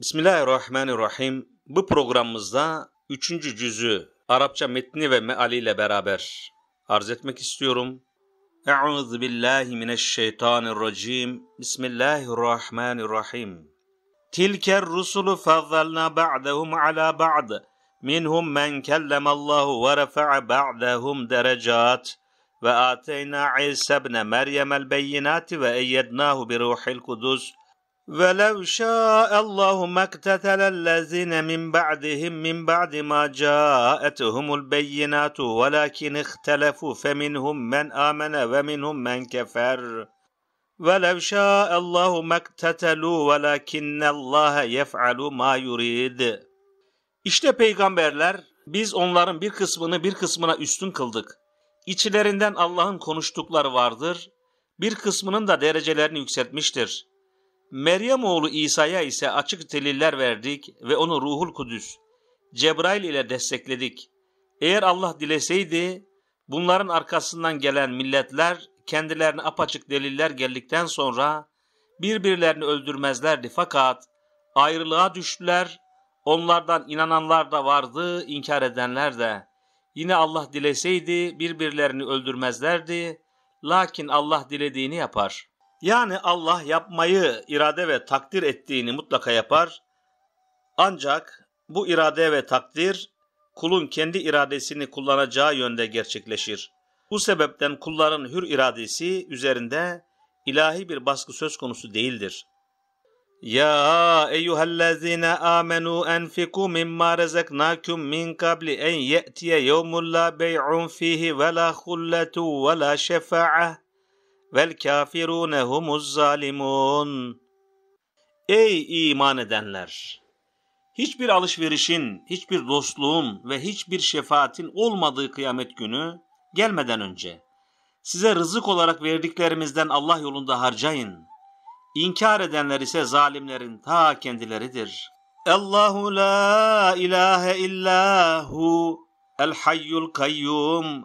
Bismillahirrahmanirrahim. Bu programımızda üçüncü cüzü Arapça metni ve mealiyle beraber arz etmek istiyorum. Euzu billahi mineşşeytanirracim. Bismillahirrahmanirrahim. Tilker rusulu faddalna ba'dahum ala ba'd. Minhum men kellemallahu ve refa'a ba'dahum derecat. Ve ateyna İsa ibn Meryem el ve eyyednahu bi ruhil kudüs. وَلَوْ شَاءَ اللّٰهُ مَقْتَتَلَ الَّذ۪ينَ مِنْ بَعْدِهِمْ مِنْ بَعْدِ مَا جَاءَتْهُمُ الْبَيِّنَاتُ وَلَكِنِ اخْتَلَفُوا فَمِنْهُمْ مَنْ آمَنَ وَمِنْهُمْ مَنْ كَفَرَ وَلَوْ شَاءَ اللّٰهُ مَقْتَتَلُوا وَلَكِنَّ اللّٰهَ يَفْعَلُ مَا يُرِيدُ İşte peygamberler, biz onların bir kısmını bir kısmına üstün kıldık. İçlerinden Allah'ın konuştukları vardır, bir kısmının da derecelerini yükseltmiştir.'' Meryem oğlu İsa'ya ise açık deliller verdik ve onu Ruhul Kudüs, Cebrail ile destekledik. Eğer Allah dileseydi, bunların arkasından gelen milletler kendilerine apaçık deliller geldikten sonra birbirlerini öldürmezlerdi fakat ayrılığa düştüler. Onlardan inananlar da vardı, inkar edenler de. Yine Allah dileseydi birbirlerini öldürmezlerdi. Lakin Allah dilediğini yapar.'' Yani Allah yapmayı irade ve takdir ettiğini mutlaka yapar. Ancak bu irade ve takdir kulun kendi iradesini kullanacağı yönde gerçekleşir. Bu sebepten kulların hür iradesi üzerinde ilahi bir baskı söz konusu değildir. Ya eyyühellezine amenu enfiku mimma rezeknakum min kabli en ye'tiye yevmun la bey'un fihi ve la hulletu ve la şefa'ah vel kafirune humuz zalimun. Ey iman edenler! Hiçbir alışverişin, hiçbir dostluğun ve hiçbir şefaatin olmadığı kıyamet günü gelmeden önce size rızık olarak verdiklerimizden Allah yolunda harcayın. İnkar edenler ise zalimlerin ta kendileridir. Allahu la ilahe illahu el hayyul kayyum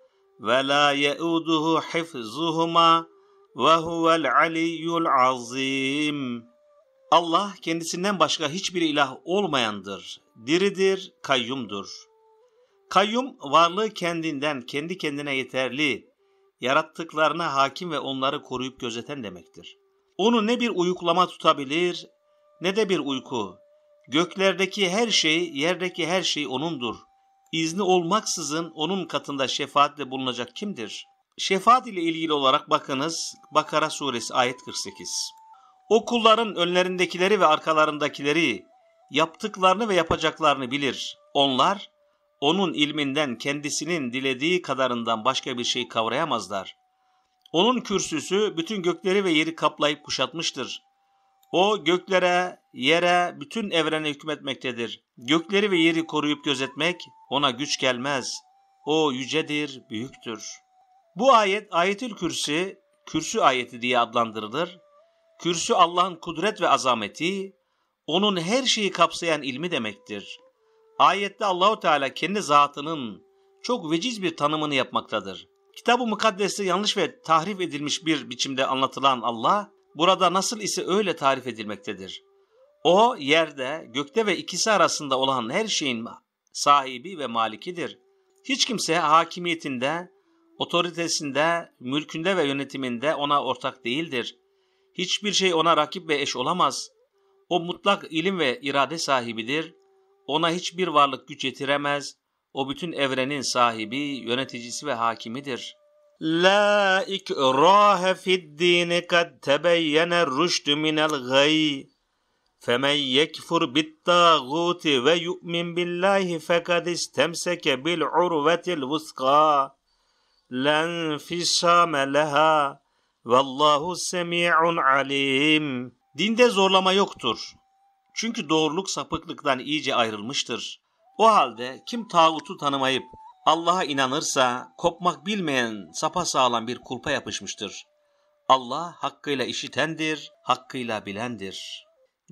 ve la yeuduhu hifzuhuma ve huvel aliyyul azim. Allah kendisinden başka hiçbir ilah olmayandır. Diridir, kayyumdur. Kayyum varlığı kendinden, kendi kendine yeterli, yarattıklarına hakim ve onları koruyup gözeten demektir. Onu ne bir uyuklama tutabilir ne de bir uyku. Göklerdeki her şey, yerdeki her şey O'nundur.'' izni olmaksızın onun katında şefaatle bulunacak kimdir? Şefaat ile ilgili olarak bakınız Bakara suresi ayet 48. O kulların önlerindekileri ve arkalarındakileri yaptıklarını ve yapacaklarını bilir. Onlar onun ilminden kendisinin dilediği kadarından başka bir şey kavrayamazlar. Onun kürsüsü bütün gökleri ve yeri kaplayıp kuşatmıştır. O göklere, yere, bütün evrene hükmetmektedir. Gökleri ve yeri koruyup gözetmek ona güç gelmez. O yücedir, büyüktür. Bu ayet Ayetül Kürsi, Kürsü ayeti diye adlandırılır. Kürsü Allah'ın kudret ve azameti, onun her şeyi kapsayan ilmi demektir. Ayette Allahu Teala kendi zatının çok veciz bir tanımını yapmaktadır. Kitab-ı Mukaddes'te yanlış ve tahrif edilmiş bir biçimde anlatılan Allah, burada nasıl ise öyle tarif edilmektedir. O yerde, gökte ve ikisi arasında olan her şeyin sahibi ve malikidir. Hiç kimse hakimiyetinde, otoritesinde, mülkünde ve yönetiminde ona ortak değildir. Hiçbir şey ona rakip ve eş olamaz. O mutlak ilim ve irade sahibidir. Ona hiçbir varlık güç yetiremez. O bütün evrenin sahibi, yöneticisi ve hakimidir.'' La ikrahe fid dini kad tebeyyene rüştü minel gay. Femen yekfur bit tağuti ve yu'min billahi fekad istemseke bil urvetil vuska. Len fissame leha. Vallahu semi'un alim. Dinde zorlama yoktur. Çünkü doğruluk sapıklıktan iyice ayrılmıştır. O halde kim tağutu tanımayıp Allah'a inanırsa kopmak bilmeyen sapasağlam bir kulpa yapışmıştır. Allah hakkıyla işitendir, hakkıyla bilendir.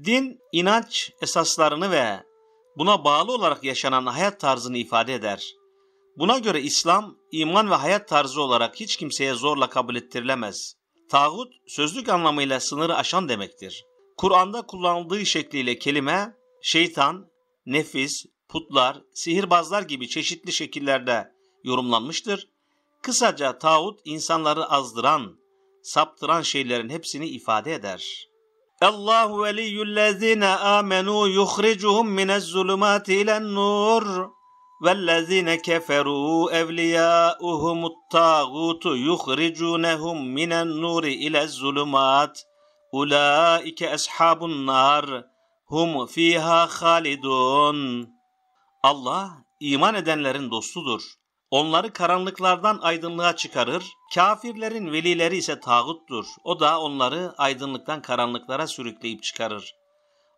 Din, inanç esaslarını ve buna bağlı olarak yaşanan hayat tarzını ifade eder. Buna göre İslam, iman ve hayat tarzı olarak hiç kimseye zorla kabul ettirilemez. Tağut, sözlük anlamıyla sınırı aşan demektir. Kur'an'da kullanıldığı şekliyle kelime, şeytan, nefis, putlar, sihirbazlar gibi çeşitli şekillerde yorumlanmıştır. Kısaca tağut insanları azdıran, saptıran şeylerin hepsini ifade eder. Allahu veliyyullezine amenu yukhricuhum minezzulumati ilen nur. وَالَّذ۪ينَ كَفَرُوا اَوْلِيَاءُهُمُ الطَّاغُوتُ يُخْرِجُونَهُمْ مِنَ النُّورِ اِلَى zulumat اُولَٰئِكَ اَصْحَابُ النَّارِ hum fiha خَالِدُونَ Allah iman edenlerin dostudur. Onları karanlıklardan aydınlığa çıkarır, kafirlerin velileri ise tağuttur. O da onları aydınlıktan karanlıklara sürükleyip çıkarır.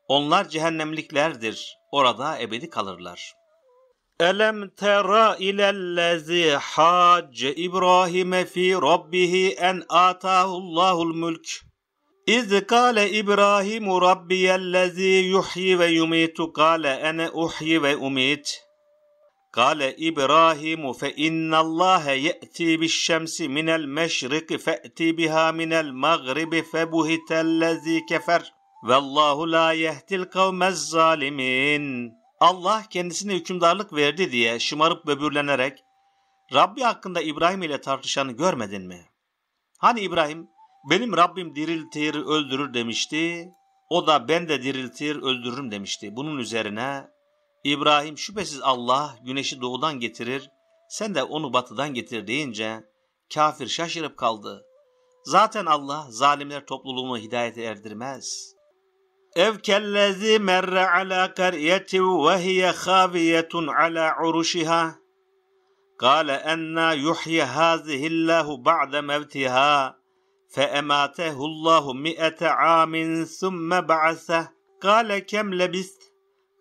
Onlar cehennemliklerdir. Orada ebedi kalırlar. Elem tera ilellezi hacce İbrahim fi rabbihi en atahullahul mülk. İz kâle İbrahimu rabbiyellezî yuhyi ve yumitu kâle ene uhyi ve umit. Kâle İbrahimu fe innallâhe ye'ti bişşemsi minel meşriki fe'ti biha minel mağribi febuhitellezî kefer. Vallahu la yehdil kavmez zalimin. Allah kendisine hükümdarlık verdi diye şımarıp böbürlenerek Rabbi hakkında İbrahim ile tartışanı görmedin mi? Hani İbrahim benim Rabbim diriltir, öldürür demişti. O da ben de diriltir, öldürürüm demişti. Bunun üzerine İbrahim şüphesiz Allah güneşi doğudan getirir, sen de onu batıdan getir deyince kafir şaşırıp kaldı. Zaten Allah zalimler topluluğunu hidayete erdirmez. Ev kellezi merre ala kariyeti ve hiye haviyetun ala uruşiha. Kale enna yuhyi hazihi Allahu ba'de mevtiha. فَاَمَاتَهُ اللّٰهُ مِئَةَ عَامٍ ثُمَّ بَعَثَهُ قَالَ كَمْ لَبِسْتَ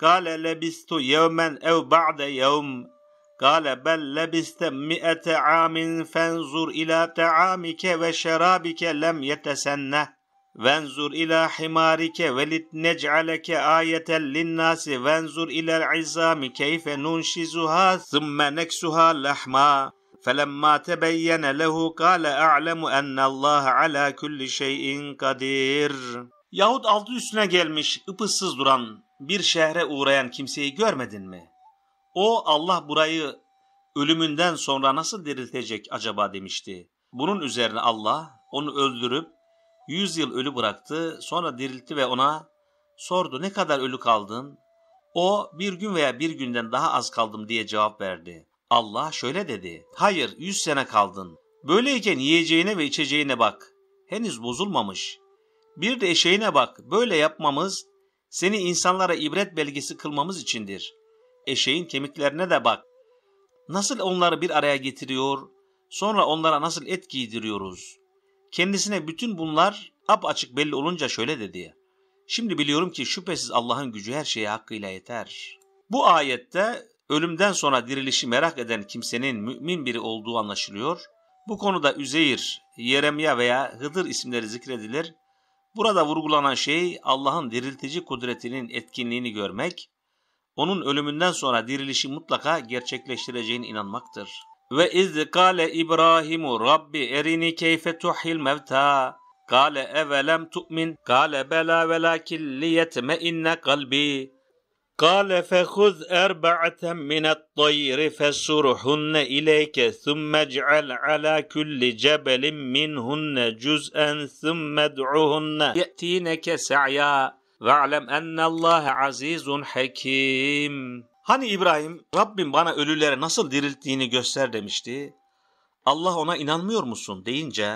قَالَ لَبِسْتُ يَوْمًا اَوْ بَعْدَ يَوْمٍ قَالَ بَلْ لَبِسْتَ مِئَةَ عَامٍ فَانْظُرْ اِلَى تَعَامِكَ وَشَرَابِكَ لَمْ يَتَسَنَّهُ وَانْظُرْ اِلَى حِمَارِكَ وَلِتْنَجْعَلَكَ آيَةً لِلنَّاسِ وَانْظُرْ اِلَى الْعِظَامِ كَيْفَ نُنْشِزُهَا ثُمَّ نَكْسُهَا لَحْمًا فَلَمَّا تَبَيَّنَ لَهُ قَالَ أَعْلَمُ أَنَّ اللّٰهَ عَلَى كُلِّ شَيْءٍ قَدِيرٌ Yahut altı üstüne gelmiş, ıpıssız duran, bir şehre uğrayan kimseyi görmedin mi? O Allah burayı ölümünden sonra nasıl diriltecek acaba demişti. Bunun üzerine Allah onu öldürüp yüz yıl ölü bıraktı, sonra diriltti ve ona sordu ne kadar ölü kaldın? O bir gün veya bir günden daha az kaldım diye cevap verdi. Allah şöyle dedi. Hayır yüz sene kaldın. Böyleyken yiyeceğine ve içeceğine bak. Henüz bozulmamış. Bir de eşeğine bak. Böyle yapmamız seni insanlara ibret belgesi kılmamız içindir. Eşeğin kemiklerine de bak. Nasıl onları bir araya getiriyor, sonra onlara nasıl et giydiriyoruz. Kendisine bütün bunlar ap açık belli olunca şöyle dedi. Şimdi biliyorum ki şüphesiz Allah'ın gücü her şeye hakkıyla yeter. Bu ayette ölümden sonra dirilişi merak eden kimsenin mümin biri olduğu anlaşılıyor. Bu konuda Üzeyir, Yeremya veya Hıdır isimleri zikredilir. Burada vurgulanan şey Allah'ın diriltici kudretinin etkinliğini görmek, onun ölümünden sonra dirilişi mutlaka gerçekleştireceğine inanmaktır. Ve iz kâle İbrahimu Rabbi erini keyfe tuhil mevta. Kâle evelem tu'min. Kâle bela velakin liyetme inne kalbi. قال فخذ أربعة من الطير فسرهن إليك ثم اجعل على كل جبل منهن جزءا ثم ادعهن يأتينك سعيا واعلم أن الله عزيز حكيم Hani İbrahim Rabbim bana ölüleri nasıl dirilttiğini göster demişti. Allah ona inanmıyor musun deyince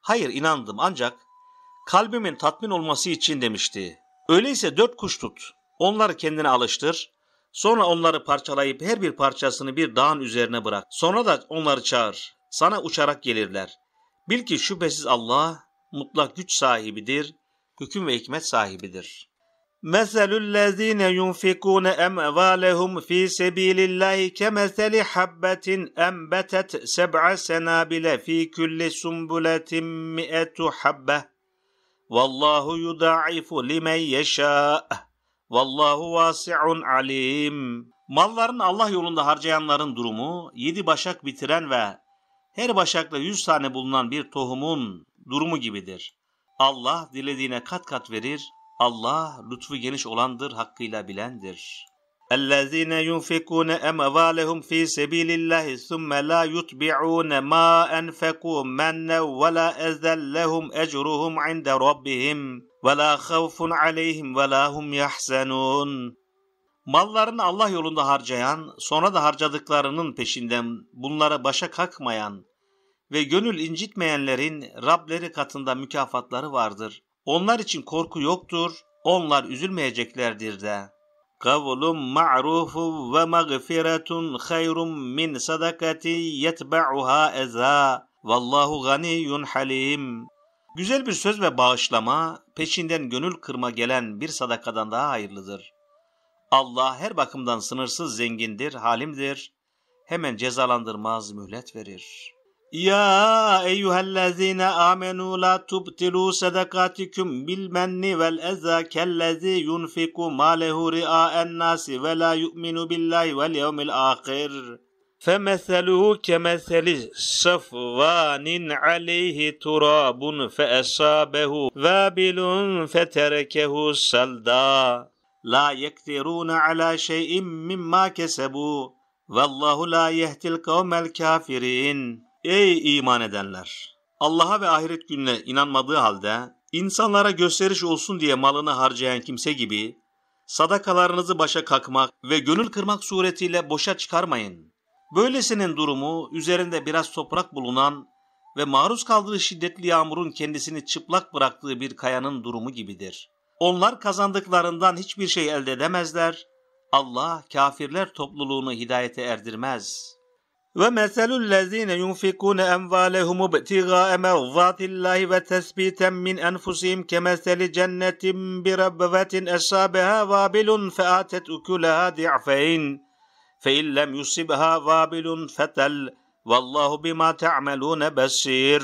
hayır inandım ancak kalbimin tatmin olması için demişti. Öyleyse dört kuş tut Onları kendine alıştır. Sonra onları parçalayıp her bir parçasını bir dağın üzerine bırak. Sonra da onları çağır. Sana uçarak gelirler. Bil ki şüphesiz Allah mutlak güç sahibidir, hüküm ve hikmet sahibidir. مَثَلُ الَّذ۪ينَ يُنْفِقُونَ أَمْوَالَهُمْ ف۪ي سَب۪يلِ اللّٰهِ كَمَثَلِ حَبَّةٍ أَنْبَتَتْ سَبْعَ سَنَابِلَ ف۪ي كُلِّ سُنْبُلَةٍ مِئَةُ حَبَّةٍ وَاللّٰهُ يُدَعِفُ لِمَنْ يَشَاءُ Vallahu vasi'un alim. malların Allah yolunda harcayanların durumu, yedi başak bitiren ve her başakla yüz tane bulunan bir tohumun durumu gibidir. Allah dilediğine kat kat verir, Allah lütfu geniş olandır, hakkıyla bilendir. اَلَّذ۪ينَ يُنْفِقُونَ اَمْوَالَهُمْ ف۪ي سَب۪يلِ اللّٰهِ ثُمَّ لَا يُتْبِعُونَ مَا اَنْفَقُوا مَنَّا وَلَا اَذَّلَّهُمْ اَجْرُهُمْ عِنْدَ رَبِّهِمْ ve la havfun aleyhim ve la yahzenun. Mallarını Allah yolunda harcayan, sonra da harcadıklarının peşinden bunlara başa kalkmayan ve gönül incitmeyenlerin Rableri katında mükafatları vardır. Onlar için korku yoktur, onlar üzülmeyeceklerdir de. Kavlum ma'rufu ve mağfiretun hayrun min sadakati yetba'uha eza. Vallahu ganiyun halim. Güzel bir söz ve bağışlama, peşinden gönül kırma gelen bir sadakadan daha hayırlıdır. Allah her bakımdan sınırsız zengindir, halimdir. Hemen cezalandırmaz, mühlet verir. Ya eyyühellezine amenu la tubtilu sadakatikum bil menni vel eza kellezi yunfiku malehu ria'en nasi ve la yu'minu billahi vel yevmil ahir.'' فمثله كمثل شفوان عليه تراب فأصابه وابل فتركه صلدا لا يقدرون على شيء مما كسبوا Vallahu la yehdil kavmel kafirin. Ey iman edenler! Allah'a ve ahiret gününe inanmadığı halde insanlara gösteriş olsun diye malını harcayan kimse gibi sadakalarınızı başa kakmak ve gönül kırmak suretiyle boşa çıkarmayın. Böylesinin durumu üzerinde biraz toprak bulunan ve maruz kaldığı şiddetli yağmurun kendisini çıplak bıraktığı bir kayanın durumu gibidir. Onlar kazandıklarından hiçbir şey elde edemezler. Allah kafirler topluluğunu hidayete erdirmez. Ve meselul lezine yunfikune envalehum ibtiga merzatillahi ve tesbiten min enfusihim kemeseli cennetin bi rabbevetin esabeha vabilun featet ukulaha di'feyn fe illem yusibha vabilun fetel vallahu bima te'amelune besir.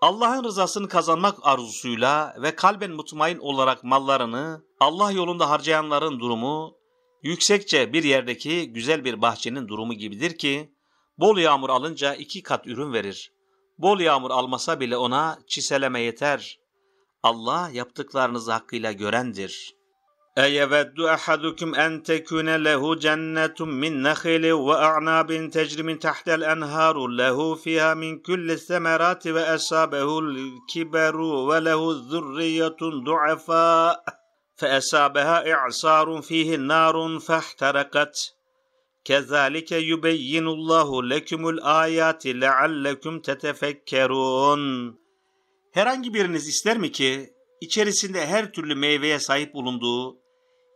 Allah'ın rızasını kazanmak arzusuyla ve kalben mutmain olarak mallarını Allah yolunda harcayanların durumu yüksekçe bir yerdeki güzel bir bahçenin durumu gibidir ki bol yağmur alınca iki kat ürün verir. Bol yağmur almasa bile ona çiseleme yeter. Allah yaptıklarınızı hakkıyla görendir.'' اَيَوَدُّ اَحَدُكُمْ اَنْ تَكُونَ لَهُ جَنَّةٌ مِّنْ نَخِلٍ وَاَعْنَابٍ تَجْرِ مِنْ تَحْتَ الْاَنْهَارُ لَهُ فِيهَا مِنْ كُلِّ الثَّمَرَاتِ وَاَصَابَهُ الْكِبَرُ وَلَهُ ذُرِّيَّةٌ ضُعَفَاءُ فَأَصَابَهَا اِعْصَارٌ فِيهِ نَارٌ فَاحْتَرَقَتْ كَذَلِكَ يُبَيِّنُ اللّٰهُ لَكُمُ الْآيَاتِ لَعَلَّكُمْ تَتَفَكَّرُونَ Herhangi biriniz ister mi ki içerisinde her türlü meyveye sahip bulunduğu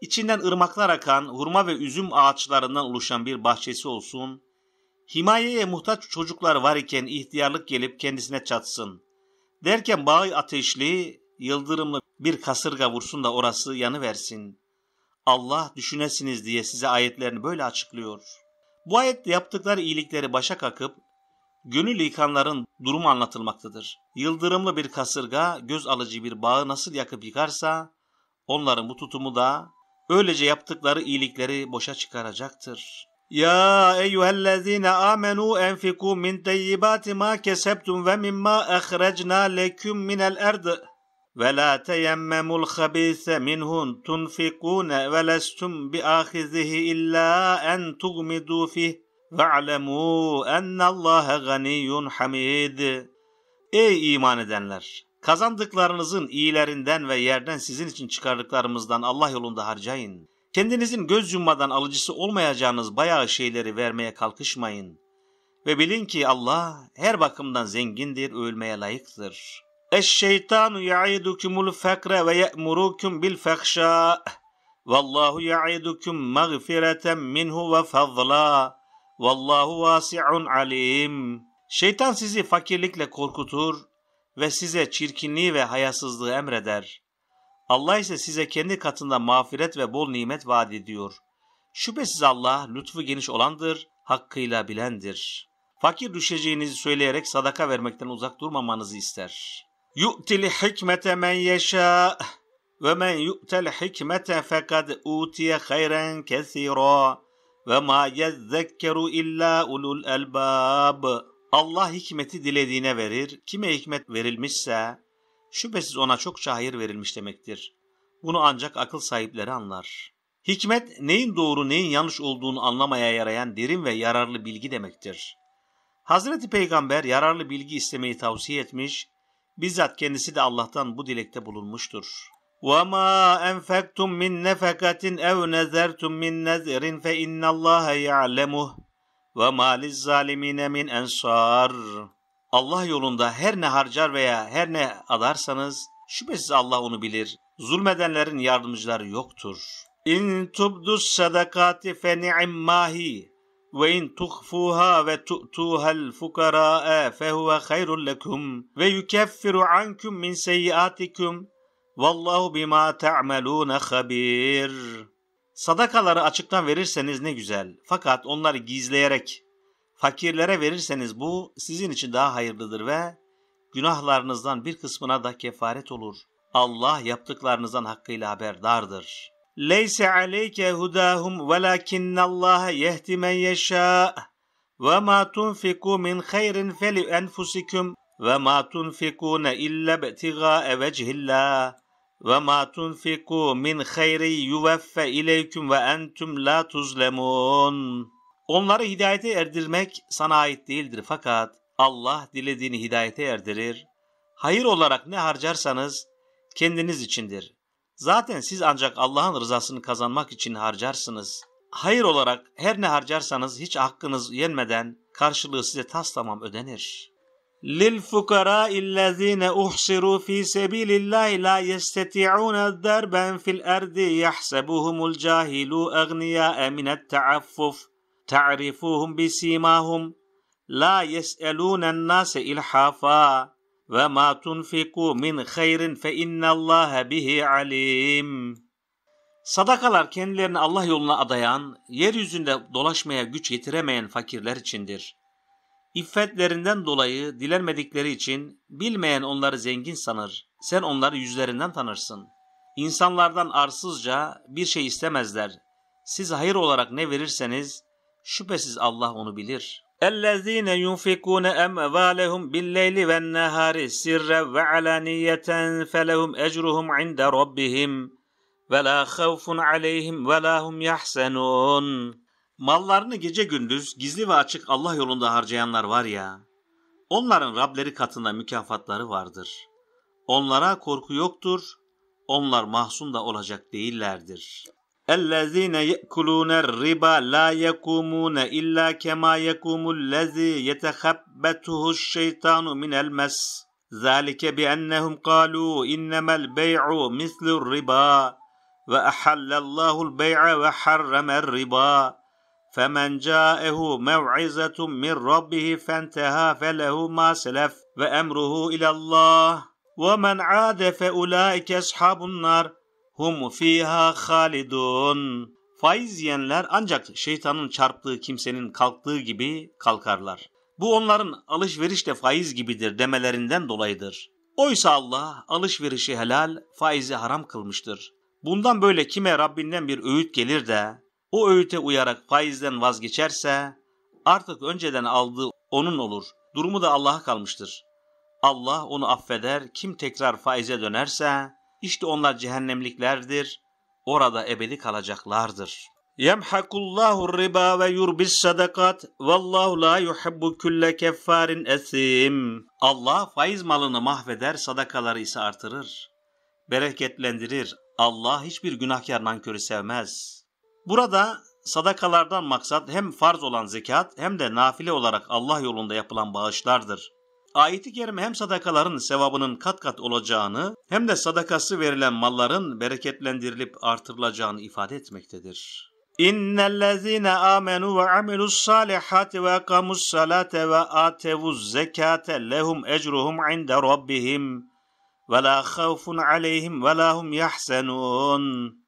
İçinden ırmaklar akan hurma ve üzüm ağaçlarından oluşan bir bahçesi olsun. Himayeye muhtaç çocuklar var iken ihtiyarlık gelip kendisine çatsın. Derken bağı ateşli, yıldırımlı bir kasırga vursun da orası yanı versin. Allah düşünesiniz diye size ayetlerini böyle açıklıyor. Bu ayette yaptıkları iyilikleri başa kakıp gönül yıkanların durumu anlatılmaktadır. Yıldırımlı bir kasırga göz alıcı bir bağı nasıl yakıp yıkarsa onların bu tutumu da Öylece yaptıkları iyilikleri boşa çıkaracaktır. Ya eyyühellezine amenu enfiku min teyyibati ma kesebtum ve mimma ehrecna leküm minel erdi. Ve la teyemmemul habise minhun tunfikune ve lestum bi ahizihi illa en tugmidu fih. Ve'lemû ennallâhe ganiyyun hamid. Ey iman edenler! Kazandıklarınızın iyilerinden ve yerden sizin için çıkardıklarımızdan Allah yolunda harcayın. Kendinizin göz yummadan alıcısı olmayacağınız bayağı şeyleri vermeye kalkışmayın. Ve bilin ki Allah her bakımdan zengindir, ölmeye layıktır. Eşşeytanu ya'idukumul fekre ve ye'murukum bil fehşâ. Vallahu ya'idukum mağfireten minhu ve fadla. Vallahu vasi'un alim. Şeytan sizi fakirlikle korkutur ve size çirkinliği ve hayasızlığı emreder. Allah ise size kendi katında mağfiret ve bol nimet vaat ediyor. Şüphesiz Allah lütfu geniş olandır, hakkıyla bilendir. Fakir düşeceğinizi söyleyerek sadaka vermekten uzak durmamanızı ister. Yu'til hikmete men yeşâ ve men yu'tel hikmete fekad utiye hayren kesira ve ma yezzekkeru illa ulul elbâb.'' Allah hikmeti dilediğine verir, kime hikmet verilmişse şüphesiz ona çok hayır verilmiş demektir. Bunu ancak akıl sahipleri anlar. Hikmet neyin doğru neyin yanlış olduğunu anlamaya yarayan derin ve yararlı bilgi demektir. Hazreti Peygamber yararlı bilgi istemeyi tavsiye etmiş, bizzat kendisi de Allah'tan bu dilekte bulunmuştur. وَمَا أَنْفَقْتُمْ مِنْ نَفَقَةٍ اَوْ نَذَرْتُمْ مِنْ نَذْرٍ فَاِنَّ اللّٰهَ يَعْلَمُهُ ve maliz zalimine min ensar. Allah yolunda her ne harcar veya her ne adarsanız şüphesiz Allah onu bilir. Zulmedenlerin yardımcıları yoktur. İn tubdus sadakati fe ni'immahi ve in tuhfuha ve tu'tuhal fukara'e fehuve hayrul lekum ve yukeffiru ankum min seyyiatikum vallahu bima ta'malun habir. Sadakaları açıktan verirseniz ne güzel. Fakat onları gizleyerek fakirlere verirseniz bu sizin için daha hayırlıdır ve günahlarınızdan bir kısmına da kefaret olur. Allah yaptıklarınızdan hakkıyla haberdardır. Leyse aleyke hudahum velakinnallah yehdi men yeşâ ve ma tunfiku min hayrin feli enfusikum ve ma tunfikune illa betiga vecihillah ve ma tunfiku min hayri yuveffe ileyküm ve entum la tuzlemun. Onları hidayete erdirmek sana ait değildir fakat Allah dilediğini hidayete erdirir. Hayır olarak ne harcarsanız kendiniz içindir. Zaten siz ancak Allah'ın rızasını kazanmak için harcarsınız. Hayır olarak her ne harcarsanız hiç hakkınız yenmeden karşılığı size tas tamam ödenir.'' للفقراء الذين أحصروا في سبيل الله لا يستطيعون ضربا في الأرض يحسبهم الجاهل أغنياء من التعفف تعرفوهم بسيماهم لا يسألون الناس إلحافا وما تنفقوا min خير فإن الله به alim. Sadakalar kendilerini Allah yoluna adayan, yeryüzünde dolaşmaya güç yetiremeyen fakirler içindir. İffetlerinden dolayı dilenmedikleri için bilmeyen onları zengin sanır. Sen onları yüzlerinden tanırsın. İnsanlardan arsızca bir şey istemezler. Siz hayır olarak ne verirseniz şüphesiz Allah onu bilir. اَلَّذ۪ينَ يُنْفِقُونَ اَمْوَالَهُمْ بِاللَّيْلِ وَالنَّهَارِ سِرًّا وَعَلَانِيَةً فَلَهُمْ اَجْرُهُمْ عِنْدَ رَبِّهِمْ وَلَا خَوْفٌ عَلَيْهِمْ وَلَا هُمْ يَحْسَنُونَ mallarını gece gündüz gizli ve açık Allah yolunda harcayanlar var ya, onların Rableri katında mükafatları vardır. Onlara korku yoktur, onlar mahzun da olacak değillerdir. اَلَّذ۪ينَ يَأْكُلُونَ الرِّبَا لَا يَكُومُونَ اِلَّا كَمَا يَكُومُ الَّذ۪ي يَتَخَبَّتُهُ الشَّيْطَانُ مِنَ الْمَسِ ذَٰلِكَ بِأَنَّهُمْ قَالُوا اِنَّمَا الْبَيْعُ مِثْلُ الرِّبَا وَأَحَلَّ اللّٰهُ الْبَيْعَ وَحَرَّمَ الرِّبَا فمن جاءه مَوْعِزَةٌ من ربه فَانْتَهَا فله مَا سَلَفْ وَأَمْرُهُ إِلَى اللّٰهِ وَمَنْ عَادَ فَاُولَٰئِكَ اَصْحَابُ النَّارِ hum fiha halidun. Faiz yiyenler ancak şeytanın çarptığı kimsenin kalktığı gibi kalkarlar. Bu onların alışverişle faiz gibidir demelerinden dolayıdır. Oysa Allah alışverişi helal, faizi haram kılmıştır. Bundan böyle kime Rabbinden bir öğüt gelir de o öğüte uyarak faizden vazgeçerse artık önceden aldığı onun olur. Durumu da Allah'a kalmıştır. Allah onu affeder. Kim tekrar faize dönerse işte onlar cehennemliklerdir. Orada ebedi kalacaklardır. Yemhakullahu riba ve yurbis sadakat vallahu la yuhibbu kulle keffarin esim. Allah faiz malını mahveder, sadakaları ise artırır. Bereketlendirir. Allah hiçbir günahkar nankörü sevmez.'' Burada sadakalardan maksat hem farz olan zekat hem de nafile olarak Allah yolunda yapılan bağışlardır. Ayet-i kerime hem sadakaların sevabının kat kat olacağını hem de sadakası verilen malların bereketlendirilip artırılacağını ifade etmektedir. İnnellezîne âmenû ve amilussâlihâti ve ekâmussalâte ve âtevuz zekâte lehum ecruhum inde rabbihim ve lâ havfun aleyhim ve lâ hum yahzenûn.''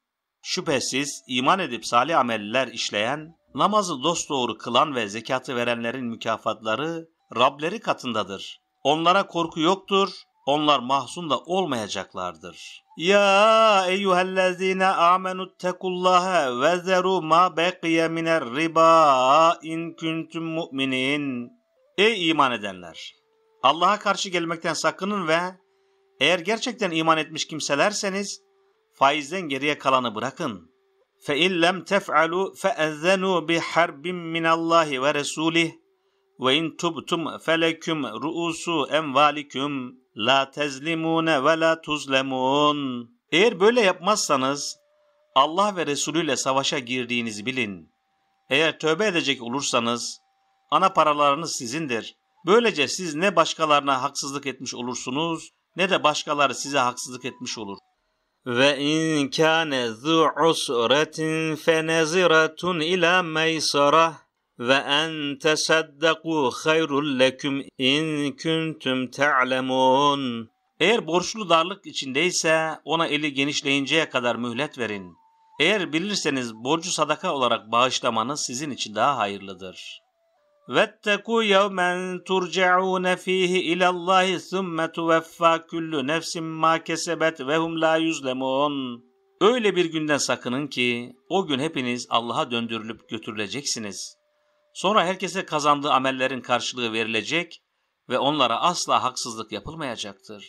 Şüphesiz iman edip salih ameller işleyen, namazı dosdoğru kılan ve zekatı verenlerin mükafatları Rableri katındadır. Onlara korku yoktur, onlar mahzun da olmayacaklardır. Ya eyyühellezine amenuttekullaha ve zeru ma beqiye miner riba in kuntum mu'minin. Ey iman edenler! Allah'a karşı gelmekten sakının ve eğer gerçekten iman etmiş kimselerseniz Faizden geriye kalanı bırakın. Fe illem tef'alu fe'ezzenu bi harbin min Allahi ve resulih ve in tubtum feleküm ru'usu envaliküm la tezlimune ve la tuzlemun. Eğer böyle yapmazsanız Allah ve Resulü ile savaşa girdiğinizi bilin. Eğer tövbe edecek olursanız ana paralarınız sizindir. Böylece siz ne başkalarına haksızlık etmiş olursunuz ne de başkaları size haksızlık etmiş olur ve in kâne zu usretin ila meysara. ve en tesaddaku hayrul leküm in kuntum ta'lemun. Eğer borçlu darlık içindeyse ona eli genişleyinceye kadar mühlet verin. Eğer bilirseniz borcu sadaka olarak bağışlamanız sizin için daha hayırlıdır.'' وَاتَّقُوا يَوْمًا تُرْجَعُونَ ف۪يهِ اِلَى اللّٰهِ ثُمَّ تُوَفَّى كُلُّ نَفْسٍ مَا كَسَبَتْ وَهُمْ لَا يُزْلَمُونَ Öyle bir günden sakının ki o gün hepiniz Allah'a döndürülüp götürüleceksiniz. Sonra herkese kazandığı amellerin karşılığı verilecek ve onlara asla haksızlık yapılmayacaktır.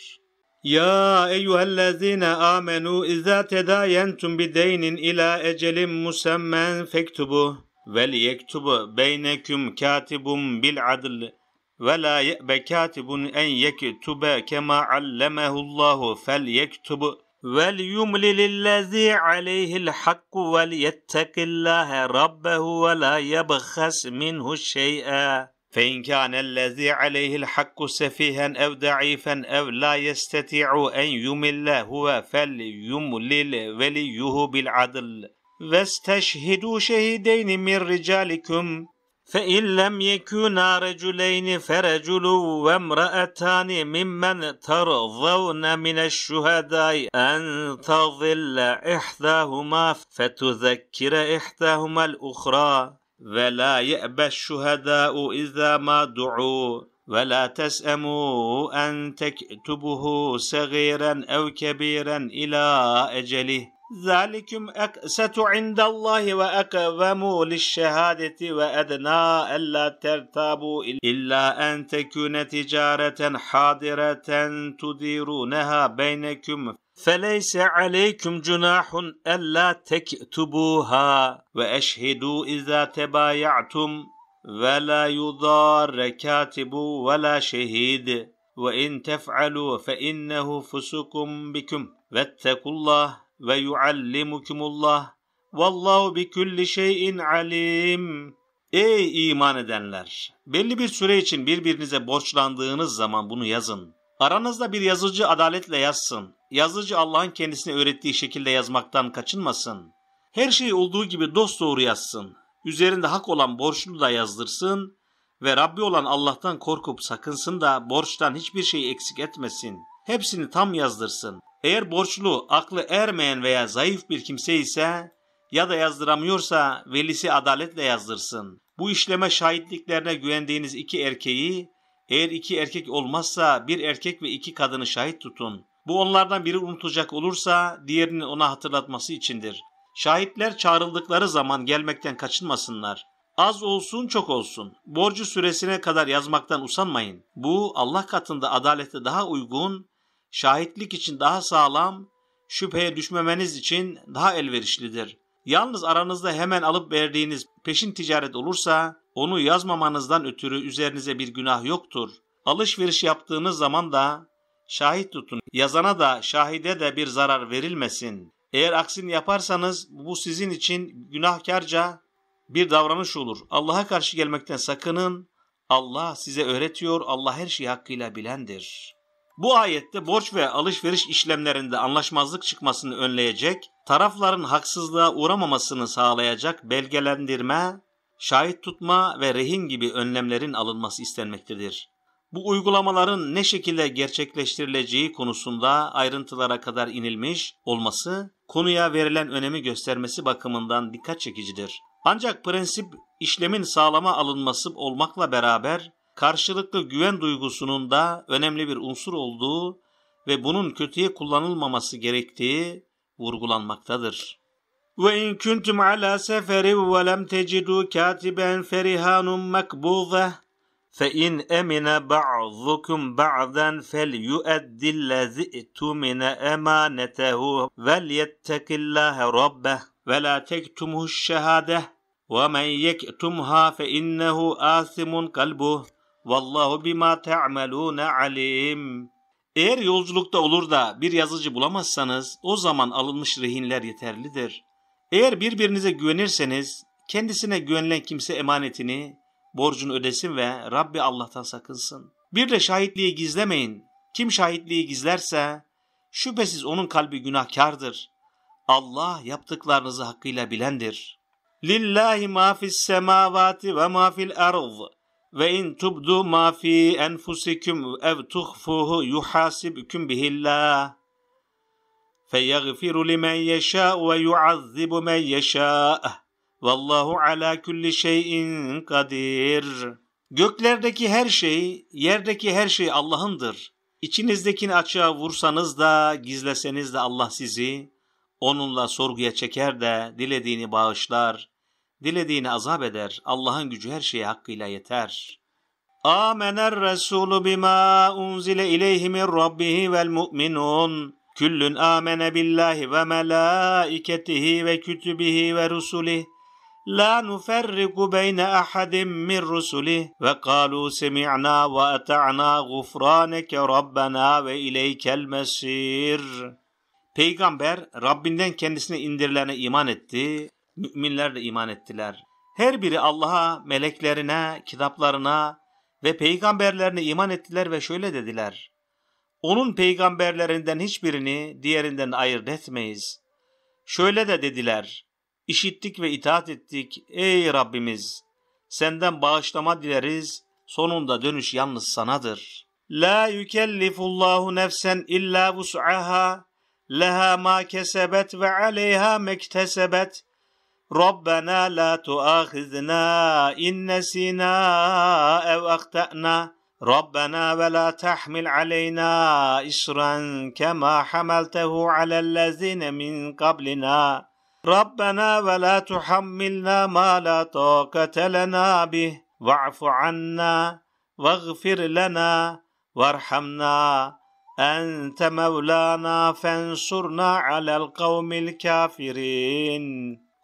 Ya eyyühellezine amenu izâ tedâyentum bideynin ila ecelin musemmen fektubuh وليكتب بينكم كاتب بالعدل ولا يأب كاتب أن يكتب كما علمه الله فليكتب وليملل الذي عليه الحق وليتق الله ربه ولا يبخس منه شيئا فإن كان الذي عليه الحق سفيها أو ضعيفا أو لا يستطيع أن يمل هو فليملل وليه بالعدل واستشهدوا شهيدين من رجالكم فإن لم يكونا رجلين فرجل وامرأتان ممن ترضون من الشهداء أن تظل إحداهما فتذكر إحداهما الأخرى ولا يأبى الشهداء إذا ما دعوا ولا تسأموا أن تكتبه صغيرا أو كبيرا إلى أجله ذلكم أقسة عند الله وأكرم للشهادة وأدنى ألا ترتابوا إلا أن تكون تجارة حاضرة تديرونها بينكم فليس عليكم جناح ألا تكتبوها وأشهدوا إذا تبايعتم ولا يضار كاتب ولا شهيد وإن تفعلوا فإنه فسق بكم واتقوا الله ve yuallimukumullah vallahu bi kulli şeyin alim. Ey iman edenler! Belli bir süre için birbirinize borçlandığınız zaman bunu yazın. Aranızda bir yazıcı adaletle yazsın. Yazıcı Allah'ın kendisine öğrettiği şekilde yazmaktan kaçınmasın. Her şeyi olduğu gibi dost doğru yazsın. Üzerinde hak olan borçlu da yazdırsın ve Rabbi olan Allah'tan korkup sakınsın da borçtan hiçbir şey eksik etmesin. Hepsini tam yazdırsın. Eğer borçlu aklı ermeyen veya zayıf bir kimse ise ya da yazdıramıyorsa velisi adaletle yazdırsın. Bu işleme şahitliklerine güvendiğiniz iki erkeği eğer iki erkek olmazsa bir erkek ve iki kadını şahit tutun. Bu onlardan biri unutacak olursa diğerini ona hatırlatması içindir. Şahitler çağrıldıkları zaman gelmekten kaçınmasınlar. Az olsun çok olsun. Borcu süresine kadar yazmaktan usanmayın. Bu Allah katında adalete daha uygun şahitlik için daha sağlam, şüpheye düşmemeniz için daha elverişlidir. Yalnız aranızda hemen alıp verdiğiniz peşin ticaret olursa onu yazmamanızdan ötürü üzerinize bir günah yoktur. Alışveriş yaptığınız zaman da şahit tutun. Yazana da şahide de bir zarar verilmesin. Eğer aksini yaparsanız bu sizin için günahkarca bir davranış olur. Allah'a karşı gelmekten sakının. Allah size öğretiyor. Allah her şeyi hakkıyla bilendir. Bu ayette borç ve alışveriş işlemlerinde anlaşmazlık çıkmasını önleyecek, tarafların haksızlığa uğramamasını sağlayacak belgelendirme, şahit tutma ve rehin gibi önlemlerin alınması istenmektedir. Bu uygulamaların ne şekilde gerçekleştirileceği konusunda ayrıntılara kadar inilmiş olması, konuya verilen önemi göstermesi bakımından dikkat çekicidir. Ancak prensip işlemin sağlama alınması olmakla beraber karşılıklı güven duygusunun da önemli bir unsur olduğu ve bunun kötüye kullanılmaması gerektiği vurgulanmaktadır. Ve in kuntum ala seferi ve lem tecidu katiben ferihanun makbuza fe in emina ba'dukum ba'dan felyu'addi allazi itumina emanetehu vel yettekillaha rabbeh ve la tektumuş şehadeh وَمَنْ يَكْتُمْهَا فَإِنَّهُ asimun قَلْبُهُ Vallahu bima te'amelune alim. Eğer yolculukta olur da bir yazıcı bulamazsanız o zaman alınmış rehinler yeterlidir. Eğer birbirinize güvenirseniz kendisine güvenilen kimse emanetini, borcunu ödesin ve Rabbi Allah'tan sakınsın. Bir de şahitliği gizlemeyin. Kim şahitliği gizlerse şüphesiz onun kalbi günahkardır. Allah yaptıklarınızı hakkıyla bilendir. Lillahi ma fis semavati ve ma fil ard. Ve in tubdu ma fi enfusikum ev tuhfuhu yuhasibkum bihillah. فَيَغْفِرُ لِمَنْ ve yuazibu مَنْ يَشَاءُ Vallahu ala كُلِّ şeyin kadir. Göklerdeki her şey, yerdeki her şey Allah'ındır. İçinizdekini açığa vursanız da, gizleseniz de Allah sizi onunla sorguya çeker de dilediğini bağışlar. Dilediğini azap eder. Allah'ın gücü her şeye hakkıyla yeter. Amener Resulü bima unzile ileyhi min rabbihi vel mu'minun. Küllün amene billahi ve melaiketihi ve kütübihi ve rusulih. La nuferriku beyne ahadim min rusulih ve kalu semi'na ve ata'na gufraneke rabbena ve ileykel mesir. Peygamber Rabbinden kendisine indirilene iman etti müminler de iman ettiler. Her biri Allah'a, meleklerine, kitaplarına ve peygamberlerine iman ettiler ve şöyle dediler. Onun peygamberlerinden hiçbirini diğerinden ayırt etmeyiz. Şöyle de dediler. İşittik ve itaat ettik ey Rabbimiz. Senden bağışlama dileriz. Sonunda dönüş yalnız sanadır. La yukellifullahu nefsen illa vus'aha leha ma kesebet ve aleyha mektesebet ربنا لا تؤاخذنا إن نسينا أو أخطأنا ربنا ولا تحمل علينا إشرا كما حملته على الذين من قبلنا ربنا ولا تحملنا ما لا طاقة لنا به واعف عنا واغفر لنا وارحمنا أنت مولانا فانصرنا على القوم الكافرين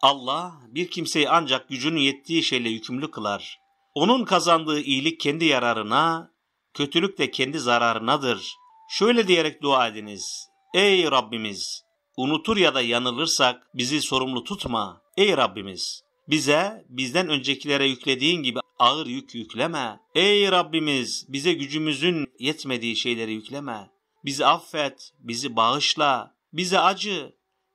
Allah bir kimseyi ancak gücünün yettiği şeyle yükümlü kılar. Onun kazandığı iyilik kendi yararına, kötülük de kendi zararınadır. Şöyle diyerek dua ediniz. Ey Rabbimiz! Unutur ya da yanılırsak bizi sorumlu tutma. Ey Rabbimiz! Bize bizden öncekilere yüklediğin gibi ağır yük yükleme. Ey Rabbimiz! Bize gücümüzün yetmediği şeyleri yükleme. Bizi affet, bizi bağışla, bize acı,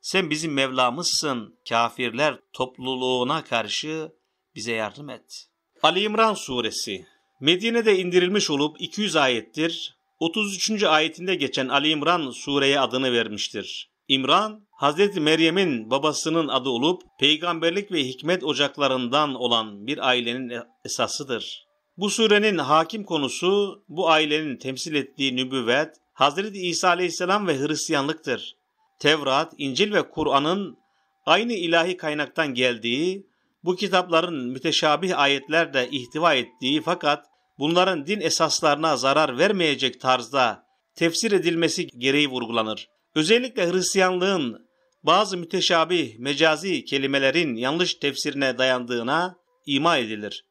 sen bizim Mevlamızsın. Kafirler topluluğuna karşı bize yardım et. Ali İmran suresi Medine'de indirilmiş olup 200 ayettir. 33. ayetinde geçen Ali İmran sureye adını vermiştir. İmran, Hazreti Meryem'in babasının adı olup peygamberlik ve hikmet ocaklarından olan bir ailenin esasıdır. Bu surenin hakim konusu bu ailenin temsil ettiği nübüvvet, Hazreti İsa aleyhisselam ve Hristiyanlıktır. Tevrat, İncil ve Kur'an'ın aynı ilahi kaynaktan geldiği, bu kitapların müteşabih ayetlerde ihtiva ettiği fakat bunların din esaslarına zarar vermeyecek tarzda tefsir edilmesi gereği vurgulanır. Özellikle Hristiyanlığın bazı müteşabih mecazi kelimelerin yanlış tefsirine dayandığına ima edilir.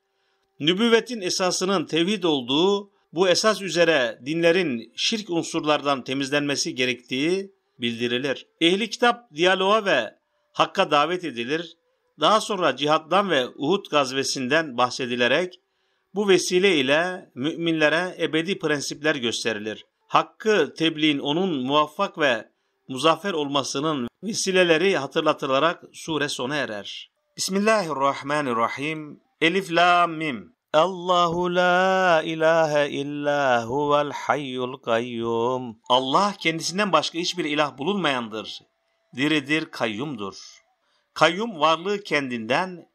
Nübüvvetin esasının tevhid olduğu, bu esas üzere dinlerin şirk unsurlardan temizlenmesi gerektiği bildirilir. Ehli kitap diyaloğa ve hakka davet edilir. Daha sonra cihattan ve Uhud gazvesinden bahsedilerek bu vesile ile müminlere ebedi prensipler gösterilir. Hakkı tebliğin onun muvaffak ve muzaffer olmasının vesileleri hatırlatılarak sure sona erer. Bismillahirrahmanirrahim. Elif la mim. Allahu la ilahe illa huvel hayyul kayyum. Allah kendisinden başka hiçbir ilah bulunmayandır. Diridir, kayyumdur. Kayyum varlığı kendinden,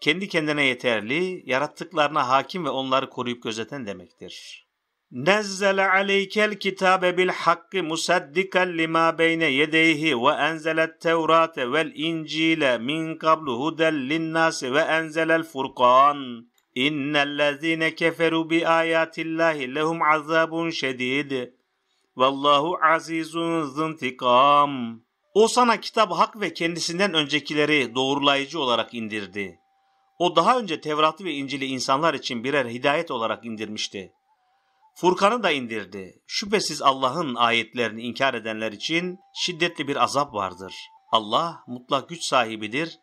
kendi kendine yeterli, yarattıklarına hakim ve onları koruyup gözeten demektir. Nezzele aleykel kitabe bil hakkı musaddikan lima beyne yedeyhi ve enzelet tevrate vel incile min kablu hudel linnasi ve enzelel furkan. İnnellezîne keferu bi âyâtillâhi lehum azâbun şedîd. Vallahu azizun zıntikam. O sana kitabı hak ve kendisinden öncekileri doğrulayıcı olarak indirdi. O daha önce Tevrat'ı ve İncil'i insanlar için birer hidayet olarak indirmişti. Furkan'ı da indirdi. Şüphesiz Allah'ın ayetlerini inkar edenler için şiddetli bir azap vardır. Allah mutlak güç sahibidir,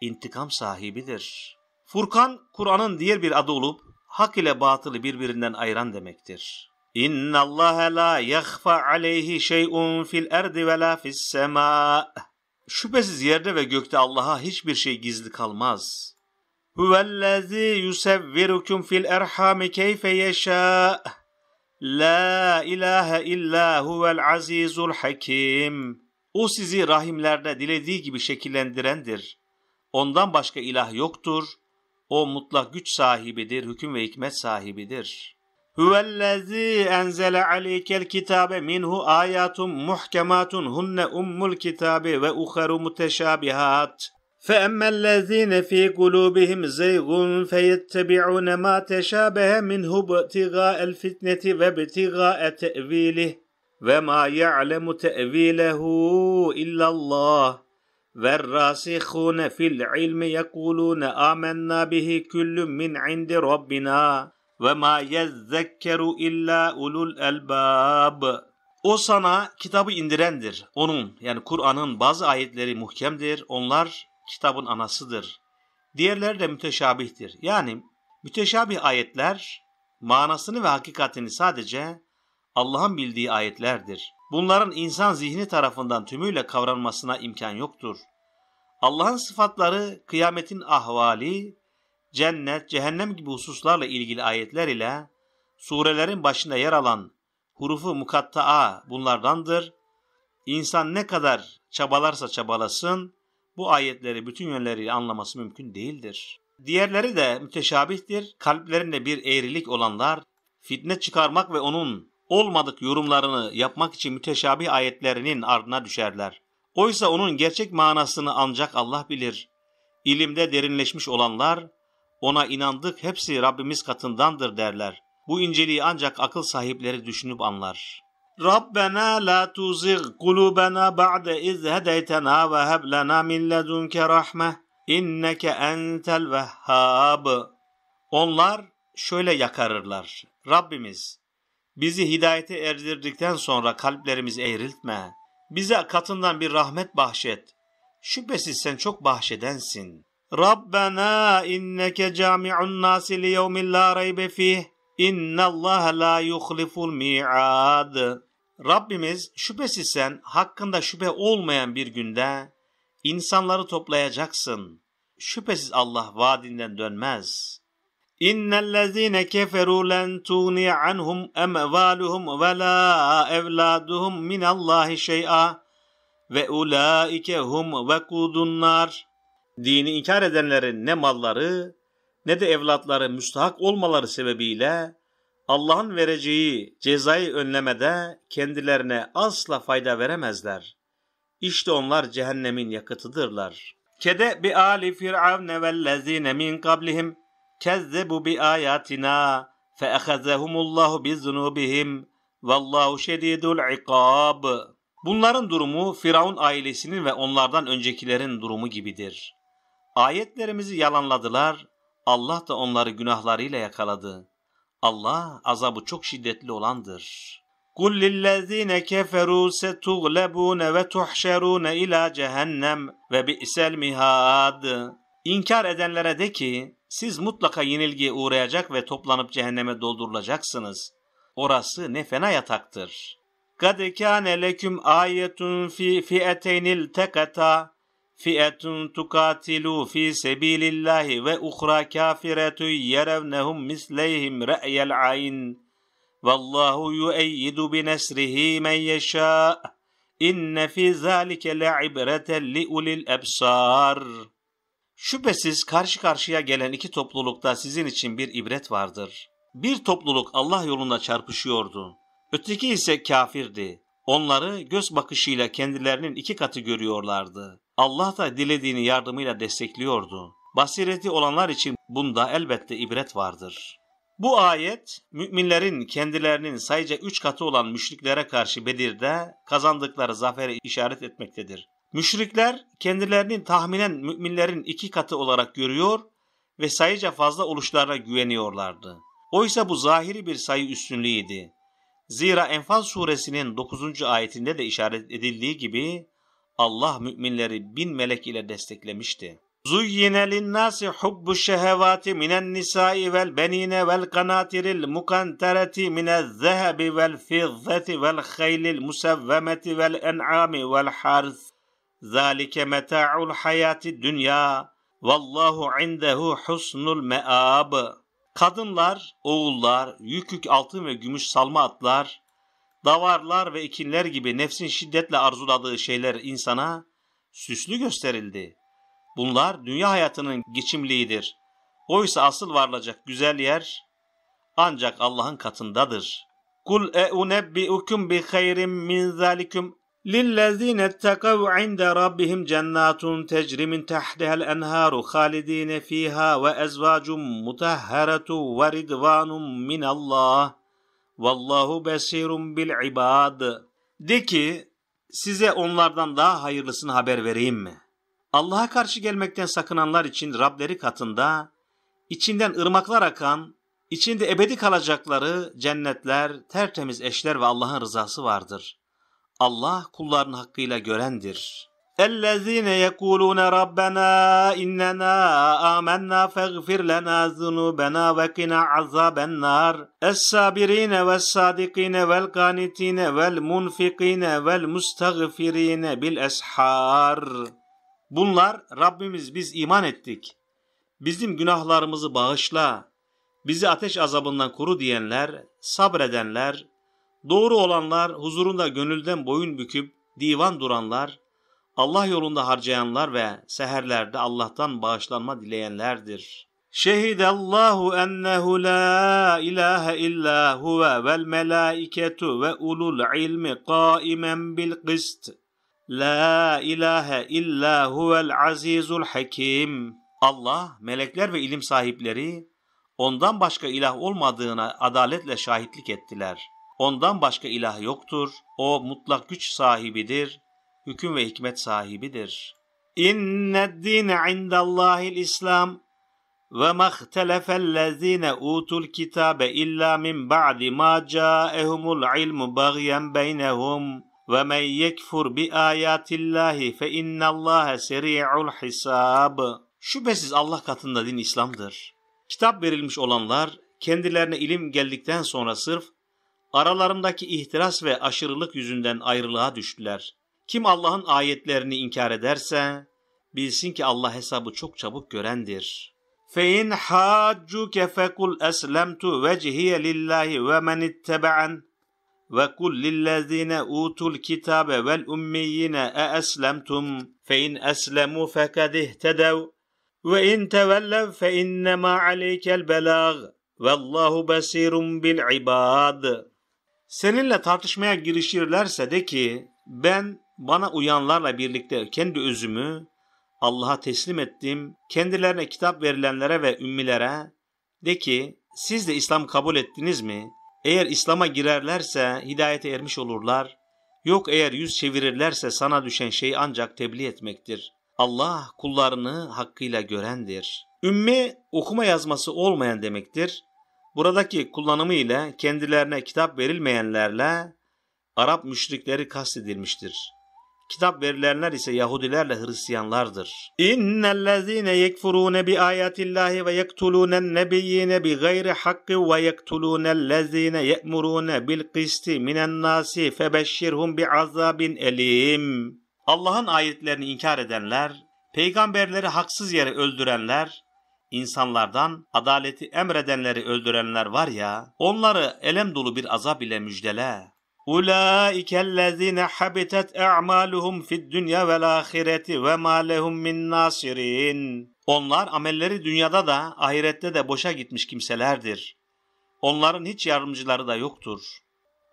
intikam sahibidir.'' Furkan, Kur'an'ın diğer bir adı olup hak ile batılı birbirinden ayıran demektir. İnna Allah la yakhfa aleyhi şey'un fil erdi ve la fis sema. Şüphesiz yerde ve gökte Allah'a hiçbir şey gizli kalmaz. Huvellezî yusevvirukum fil erhami keyfe yeşâ. La ilahe illa huvel azizul hakim. O sizi rahimlerde dilediği gibi şekillendirendir. Ondan başka ilah yoktur. O mutlak güç sahibidir, hüküm ve hikmet sahibidir. Huvellezî enzele aleykel kitabe minhu ayatun muhkematun hunne ummul kitabe ve uharu muteşabihat. فأما الذين في قلوبهم زيغ فيتبعون ما تشابه منه ابتغاء الفتنة وابتغاء تأويله وما يعلم تأويله إلا الله والراسخون في العلم يقولون آمنا به كل من عند ربنا وما يذكر إلا أولو الألباب O sana kitabı indirendir. Onun yani Kur'an'ın bazı ayetleri muhkemdir. Onlar kitabın anasıdır. Diğerleri de müteşabihtir. Yani müteşabih ayetler manasını ve hakikatini sadece Allah'ın bildiği ayetlerdir bunların insan zihni tarafından tümüyle kavranmasına imkan yoktur. Allah'ın sıfatları, kıyametin ahvali, cennet, cehennem gibi hususlarla ilgili ayetler ile surelerin başında yer alan hurufu mukatta'a bunlardandır. İnsan ne kadar çabalarsa çabalasın, bu ayetleri bütün yönleriyle anlaması mümkün değildir. Diğerleri de müteşabihtir. Kalplerinde bir eğrilik olanlar, fitne çıkarmak ve onun olmadık yorumlarını yapmak için müteşabih ayetlerinin ardına düşerler. Oysa onun gerçek manasını ancak Allah bilir. İlimde derinleşmiş olanlar, ona inandık hepsi Rabbimiz katındandır derler. Bu inceliği ancak akıl sahipleri düşünüp anlar. Rabbena la tuzigh kulubena ba'de iz hedeytena ve heb lena min ledunke rahme inneke entel vehhab. Onlar şöyle yakarırlar. Rabbimiz Bizi hidayete erdirdikten sonra kalplerimizi eğriltme. Bize katından bir rahmet bahşet. Şüphesiz sen çok bahşedensin. Rabbena inneke cami'un nasi li yevmin la raybe fih. İnnallâhe la yuhliful mi'ad. Rabbimiz şüphesiz sen hakkında şüphe olmayan bir günde insanları toplayacaksın. Şüphesiz Allah vaadinden dönmez.'' İnnellezîne keferû len tuğni anhum emvâluhum ve lâ evlâduhum minallâhi şey'a ve ulâike hum vekûdunnar. Dini inkar edenlerin ne malları ne de evlatları müstahak olmaları sebebiyle Allah'ın vereceği cezayı önlemede kendilerine asla fayda veremezler. İşte onlar cehennemin yakıtıdırlar. Kede bi ali firavne vellezine min kablihim kezzebu bi ayatina fe ehazehumullahu bi zunubihim vallahu şedidul ikab. Bunların durumu Firavun ailesinin ve onlardan öncekilerin durumu gibidir. Ayetlerimizi yalanladılar, Allah da onları günahlarıyla yakaladı. Allah azabı çok şiddetli olandır. قُلْ لِلَّذ۪ينَ كَفَرُوا سَتُغْلَبُونَ وَتُحْشَرُونَ اِلَى cehennem ve بِئْسَ mihad. İnkar edenlere de ki, siz mutlaka yenilgiye uğrayacak ve toplanıp cehenneme doldurulacaksınız. Orası ne fena yataktır. قَدْ كَانَ لَكُمْ آيَةٌ فِي فِئَتَيْنِ الْتَقَتَا فِئَةٌ تُقَاتِلُ فِي سَب۪يلِ اللّٰهِ وَاُخْرَى كَافِرَةٌ يَرَوْنَهُمْ مِثْلَيْهِمْ رَأْيَ الْعَيْنِ وَاللّٰهُ يُؤَيِّدُ بِنَسْرِهِ مَنْ يَشَاءُ اِنَّ فِي ذَٰلِكَ لَعِبْرَةً لِعُلِ الْأَبْصَارِ Şüphesiz karşı karşıya gelen iki toplulukta sizin için bir ibret vardır. Bir topluluk Allah yolunda çarpışıyordu. Öteki ise kafirdi. Onları göz bakışıyla kendilerinin iki katı görüyorlardı. Allah da dilediğini yardımıyla destekliyordu. Basireti olanlar için bunda elbette ibret vardır. Bu ayet, müminlerin kendilerinin sayıca üç katı olan müşriklere karşı Bedir'de kazandıkları zaferi işaret etmektedir. Müşrikler kendilerinin tahminen müminlerin iki katı olarak görüyor ve sayıca fazla oluşlara güveniyorlardı. Oysa bu zahiri bir sayı üstünlüğüydü. Zira Enfal suresinin 9. ayetinde de işaret edildiği gibi Allah müminleri bin melek ile desteklemişti. Zuyyine linnâsi hubbu şehevâti minen nisâi vel benîne vel kanâtiril mukantereti minez zehebi vel fizzeti vel kheylil musevvemeti vel en'ami vel hars. Zalike meta'ul hayati dünya vallahu indehu husnul meab. Kadınlar, oğullar, yük yük altın ve gümüş salma atlar, davarlar ve ikinler gibi nefsin şiddetle arzuladığı şeyler insana süslü gösterildi. Bunlar dünya hayatının geçimliğidir. Oysa asıl varılacak güzel yer ancak Allah'ın katındadır. Kul e unebbiukum bi hayrin min zalikum لِلَّذ۪ينَ اتَّقَوْا عِنْدَ رَبِّهِمْ جَنَّاتٌ تَجْرِ مِنْ تَحْتِهَا الْاَنْهَارُ خَالِد۪ينَ ف۪يهَا وَاَزْوَاجٌ مُتَهَّرَةٌ وَرِضْوَانٌ مِنَ اللّٰهِ وَاللّٰهُ بَس۪يرٌ بِالْعِبَادِ De ki, size onlardan daha hayırlısını haber vereyim mi? Allah'a karşı gelmekten sakınanlar için Rableri katında, içinden ırmaklar akan, içinde ebedi kalacakları cennetler, tertemiz eşler ve Allah'ın rızası vardır.'' Allah kulların hakkıyla görendir. اَلَّذ۪ينَ يَقُولُونَ رَبَّنَا اِنَّنَا آمَنَّا فَاغْفِرْ لَنَا ذُنُوبَنَا وَقِنَا عَذَابَ النَّارِ السَّابِرِينَ وَالصَّادِقِينَ وَالْقَانِتِينَ وَالْمُنْفِقِينَ وَالْمُسْتَغْفِرِينَ بِالْأَسْحَارِ Bunlar Rabbimiz biz iman ettik. Bizim günahlarımızı bağışla. Bizi ateş azabından koru diyenler, sabredenler, Doğru olanlar huzurunda gönülden boyun büküp divan duranlar, Allah yolunda harcayanlar ve seherlerde Allah'tan bağışlanma dileyenlerdir. Şehidallahu ennehu la ilahe illa huve vel melaiketu ve ulul ilmi kaimen bil kıst. La ilahe illa huvel azizul hakim. Allah, melekler ve ilim sahipleri ondan başka ilah olmadığına adaletle şahitlik ettiler.'' Ondan başka ilah yoktur. O mutlak güç sahibidir. Hüküm ve hikmet sahibidir. İnned dine indallahil İslam ve mahtelefellezine utul kitabe illa min ba'di ma ca'ehumul ilmu bagyen beynehum ve men yekfur bi ayatillahi fe innallaha seri'ul hisab. Şüphesiz Allah katında din İslam'dır. Kitap verilmiş olanlar kendilerine ilim geldikten sonra sırf Aralarındaki ihtiras ve aşırılık yüzünden ayrılığa düştüler. Kim Allah'ın ayetlerini inkar ederse bilsin ki Allah hesabı çok çabuk görendir. فَاِنْ حَاجُّكَ فَقُلْ أَسْلَمْتُ وَجْهِيَ لِلّٰهِ وَمَنِ اتَّبَعَنْ وَقُلْ لِلَّذ۪ينَ اُوتُوا الْكِتَابَ وَالْاُمِّيِّينَ أَأَسْلَمْتُمْ فَاِنْ أَسْلَمُوا فَكَدْ اِهْتَدَوْا وَاِنْ تَوَلَّوْا فَاِنَّمَا عَلَيْكَ الْبَلَاغُ وَاللّٰهُ بَصِيرٌ بِالْعِبَادِ Seninle tartışmaya girişirlerse de ki ben bana uyanlarla birlikte kendi özümü Allah'a teslim ettim. Kendilerine kitap verilenlere ve ümmilere de ki siz de İslam kabul ettiniz mi? Eğer İslam'a girerlerse hidayete ermiş olurlar. Yok eğer yüz çevirirlerse sana düşen şey ancak tebliğ etmektir. Allah kullarını hakkıyla görendir. Ümmi okuma yazması olmayan demektir. Buradaki kullanımı ile kendilerine kitap verilmeyenlerle Arap müşrikleri kastedilmiştir. Kitap verilenler ise Yahudilerle Hristiyanlardır. İnnellezîne yekfurune bi ayatillahi ve yektulûnen nebiyyîne bi gayri hakkı ve yektulûnellezîne ye'murûne bil kısti minen nâsi febeşşirhum bi azâbin elim. Allah'ın ayetlerini inkar edenler, peygamberleri haksız yere öldürenler, İnsanlardan adaleti emredenleri öldürenler var ya, onları elem dolu bir azap ile müjdele. اُولَٰئِكَ الَّذ۪ينَ حَبِتَتْ اَعْمَالُهُمْ فِي الدُّنْيَا وَالْآخِرَةِ وَمَا لَهُمْ مِنْ نَاصِرِينَ Onlar amelleri dünyada da ahirette de boşa gitmiş kimselerdir. Onların hiç yardımcıları da yoktur.''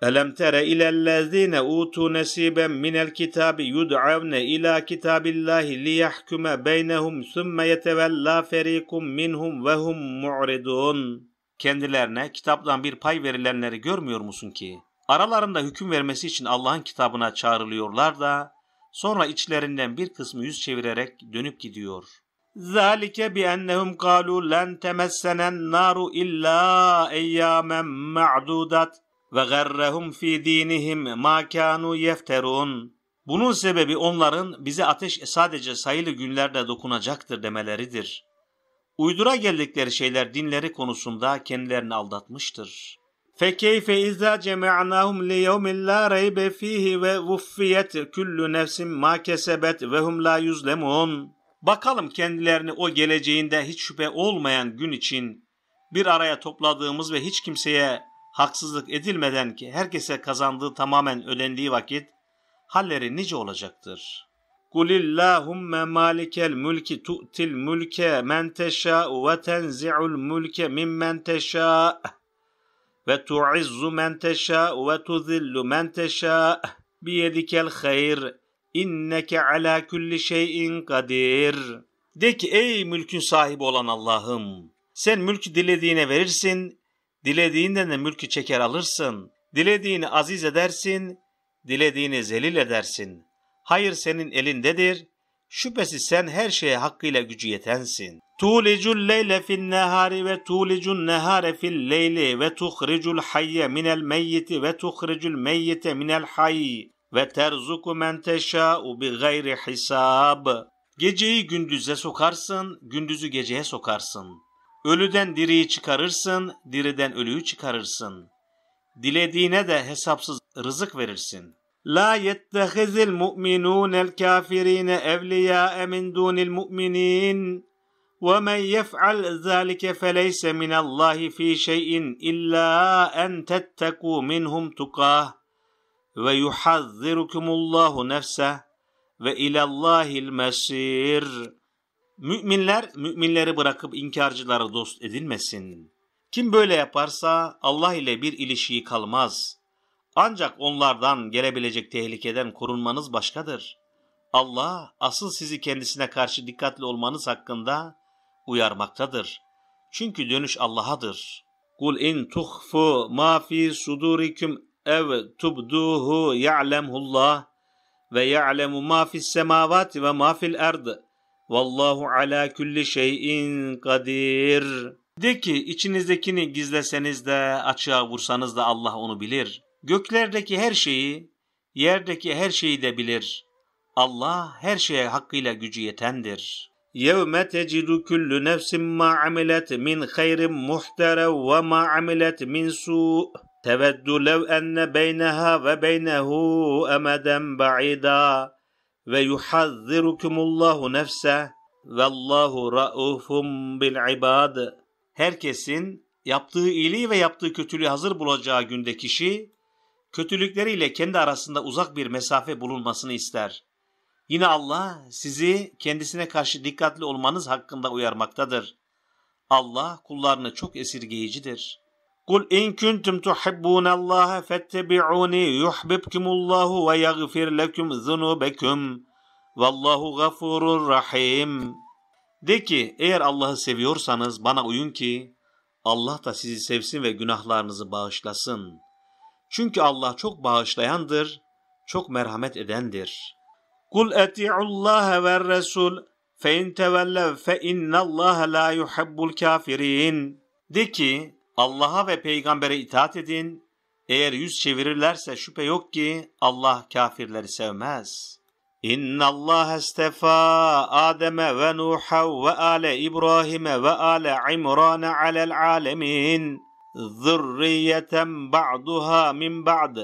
Elem tere ilellezine utu nesiben minel kitabi yud'avne ila kitabillahi liyahkume beynehum sümme yetevella ferikum minhum ve hum mu'ridun. Kendilerine kitaptan bir pay verilenleri görmüyor musun ki? Aralarında hüküm vermesi için Allah'ın kitabına çağrılıyorlar da sonra içlerinden bir kısmı yüz çevirerek dönüp gidiyor. Zalike bi ennehum kalu lan temessenen naru illa eyyamen ma'dudat ve garrehum fi dinihim ma kanu yefterun. Bunun sebebi onların bize ateş sadece sayılı günlerde dokunacaktır demeleridir. Uydura geldikleri şeyler dinleri konusunda kendilerini aldatmıştır. فَكَيْفَ اِذَا جَمَعْنَاهُمْ لِيَوْمٍ لَا رَيْبَ ف۪يهِ وَوُفِّيَتْ كُلُّ نَفْسٍ مَا كَسَبَتْ وَهُمْ لَا يُزْلَمُونَ Bakalım kendilerini o geleceğinde hiç şüphe olmayan gün için bir araya topladığımız ve hiç kimseye haksızlık edilmeden ki herkese kazandığı tamamen ödendiği vakit halleri nice olacaktır. Kulillahumme malikel mulki tu'til mulke men teşâ'u ve tenzi'ul mulke mimmen teşâ' ve tu'izzu men teşâ'u ve tuzillu men teşâ' biyedikel hayr inneke ala kulli şeyin kadir. De ki ey mülkün sahibi olan Allah'ım sen mülkü dilediğine verirsin Dilediğinden de mülkü çeker alırsın. Dilediğini aziz edersin, dilediğini zelil edersin. Hayır senin elindedir. Şüphesiz sen her şeye hakkıyla gücü yetensin. Tulicul leyle fin nehari ve tulicun nehare fil leyli ve tuhricul hayye minel meyyiti ve tuhricul meyyite minel hayy ve terzuku men teşâ'u bi gayri hisab. Geceyi gündüze sokarsın, gündüzü geceye sokarsın. Ölüden diriyi çıkarırsın, diriden ölüyü çıkarırsın. Dilediğine de hesapsız rızık verirsin. La yettehizil el kafirine evliya'e min dunil mu'minin ve men yef'al zalike feleyse minallahi fi şeyin illa en tetteku minhum tukah ve yuhazzirukumullahu nefse ve ilallahil mesir.'' Müminler müminleri bırakıp inkarcıları dost edinmesin. Kim böyle yaparsa Allah ile bir ilişiği kalmaz. Ancak onlardan gelebilecek tehlikeden korunmanız başkadır. Allah asıl sizi kendisine karşı dikkatli olmanız hakkında uyarmaktadır. Çünkü dönüş Allah'adır. Kul in tuhfu ma fi sudurikum ev tubduhu ya'lemullah ve ya'lemu ma fi's semavati ve ma fil ard Vallahu ala kulli şeyin kadir. De ki içinizdekini gizleseniz de açığa vursanız da Allah onu bilir. Göklerdeki her şeyi, yerdeki her şeyi de bilir. Allah her şeye hakkıyla gücü yetendir. يَوْمَ تَجِدُ كُلُّ نَفْسٍ مَا عَمِلَتْ مِنْ خَيْرٍ مُحْتَرَ وَمَا عَمِلَتْ مِنْ سُوءٍ تَوَدُّ لَوْ أَنَّ بَيْنَهَا وَبَيْنَهُ أَمَدًا بَعِيدًا ve yuhazzirukumullahu nefse vallahu raufum bil ibad. Herkesin yaptığı iyiliği ve yaptığı kötülüğü hazır bulacağı günde kişi kötülükleriyle kendi arasında uzak bir mesafe bulunmasını ister. Yine Allah sizi kendisine karşı dikkatli olmanız hakkında uyarmaktadır. Allah kullarını çok esirgeyicidir.'' قل إن كنتم تحبون الله فاتبعوني يحببكم الله ويغفر لكم ذنوبكم Vallahu gafurur rahim. De ki eğer Allah'ı seviyorsanız bana uyun ki Allah da sizi sevsin ve günahlarınızı bağışlasın. Çünkü Allah çok bağışlayandır, çok merhamet edendir. Kul eti'ullaha ve resul fe in tevellev fe innallaha la yuhibbul De ki Allah'a ve peygambere itaat edin. Eğer yüz çevirirlerse şüphe yok ki Allah kafirleri sevmez. İnna Allah istefa Adem'e ve Nuh'a ve ale İbrahim'e ve ale İmran'a alel alemin. Zürriyeten ba'duha min ba'd.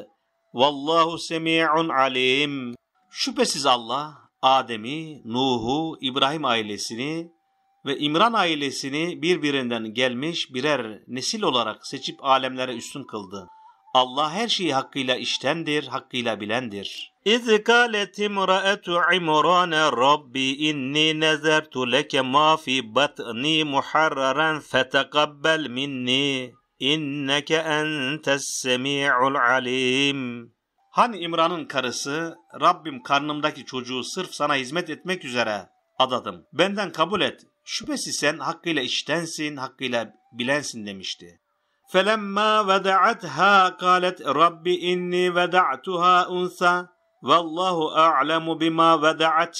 Vallahu semi'un alim. Şüphesiz Allah Adem'i, Nuh'u, İbrahim ailesini ve İmran ailesini birbirinden gelmiş birer nesil olarak seçip alemlere üstün kıldı. Allah her şeyi hakkıyla iştendir, hakkıyla bilendir. İz kâlet imra'etu imrâne rabbi inni nezertu leke mâ fi batni muharraran fetekabbel minni inneke entes semi'ul alim. Hani İmran'ın karısı, Rabbim karnımdaki çocuğu sırf sana hizmet etmek üzere adadım. Benden kabul et, Şüphesiz sen hakkıyla iştensin, hakkıyla bilensin demişti. فَلَمَّا وَدَعَتْهَا قَالَتْ رَبِّ اِنِّي وَدَعْتُهَا اُنْثَى وَاللّٰهُ أَعْلَمُ بِمَا وَدَعَتْ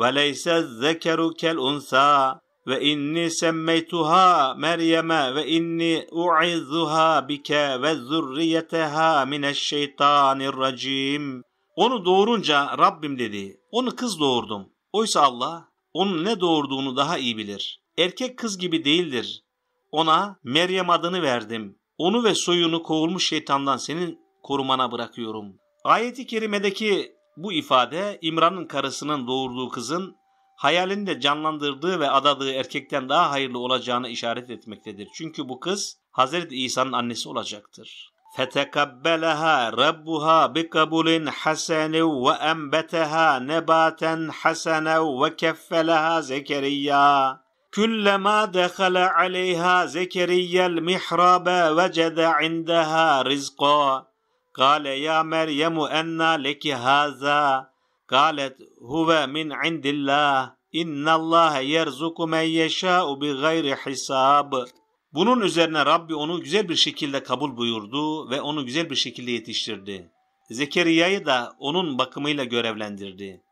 وَلَيْسَ الذَّكَرُ كَالْاُنْثَى وَاِنِّي سَمَّيْتُهَا مَرْيَمَ وَاِنِّي اُعِذُّهَا بِكَ وَذُرِّيَّتَهَا مِنَ الشَّيْطَانِ الرَّجِيمِ Onu doğurunca Rabbim dedi, onu kız doğurdum. Oysa Allah onun ne doğurduğunu daha iyi bilir. Erkek kız gibi değildir. Ona Meryem adını verdim. Onu ve soyunu kovulmuş şeytandan senin korumana bırakıyorum. Ayeti kerimedeki bu ifade İmran'ın karısının doğurduğu kızın hayalinde canlandırdığı ve adadığı erkekten daha hayırlı olacağını işaret etmektedir. Çünkü bu kız Hazreti İsa'nın annesi olacaktır. فتقبلها ربها بقبول حسن وأنبتها نباتا حسنا وكفلها زكريا كلما دخل عليها زكريا المحراب وجد عندها رزقا قال يا مريم ان لك هذا قالت هو من عند الله إن الله يرزق من يشاء بغير حساب Bunun üzerine Rabbi onu güzel bir şekilde kabul buyurdu ve onu güzel bir şekilde yetiştirdi. Zekeriya'yı da onun bakımıyla görevlendirdi.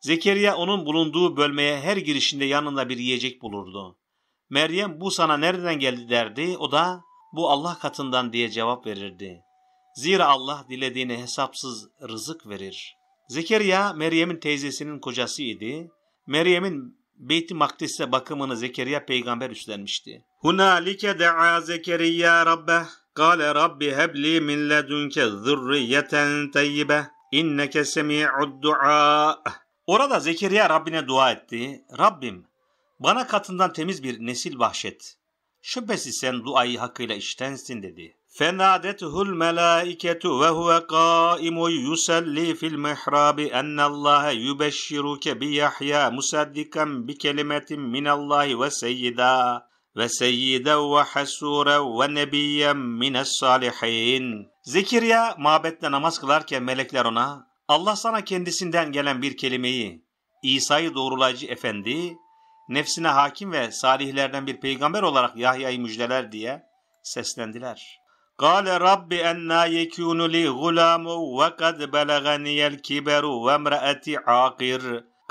Zekeriya onun bulunduğu bölmeye her girişinde yanında bir yiyecek bulurdu. Meryem bu sana nereden geldi derdi, o da bu Allah katından diye cevap verirdi. Zira Allah dilediğine hesapsız rızık verir. Zekeriya Meryem'in teyzesinin kocasıydı. Meryem'in Beyt-i Makdis'e bakımını Zekeriya peygamber üstlenmişti. Hunalike de'a Zekeriya rabbeh. Kale Rabbi hebli min ledunke zürriyeten teyyibe. İnneke semi'ud du'a. Orada Zekeriya Rabbine dua etti. Rabbim bana katından temiz bir nesil bahşet. Şüphesiz sen duayı hakkıyla iştensin dedi. فنادته الملائكة وهو قائم يصلي في المحراب أن الله يبشرك بيحيى مصدقا بكلمة من الله وسيدا وسيدا وحسورا ونبيا من الصالحين Zekeriya mabette namaz kılarken melekler ona Allah sana kendisinden gelen bir kelimeyi İsa'yı doğrulayıcı efendi nefsine hakim ve salihlerden bir peygamber olarak Yahya'yı müjdeler diye seslendiler.'' قال رب أنا يكون لي غلام وقد بلغني الكبر وامرأتي عاقر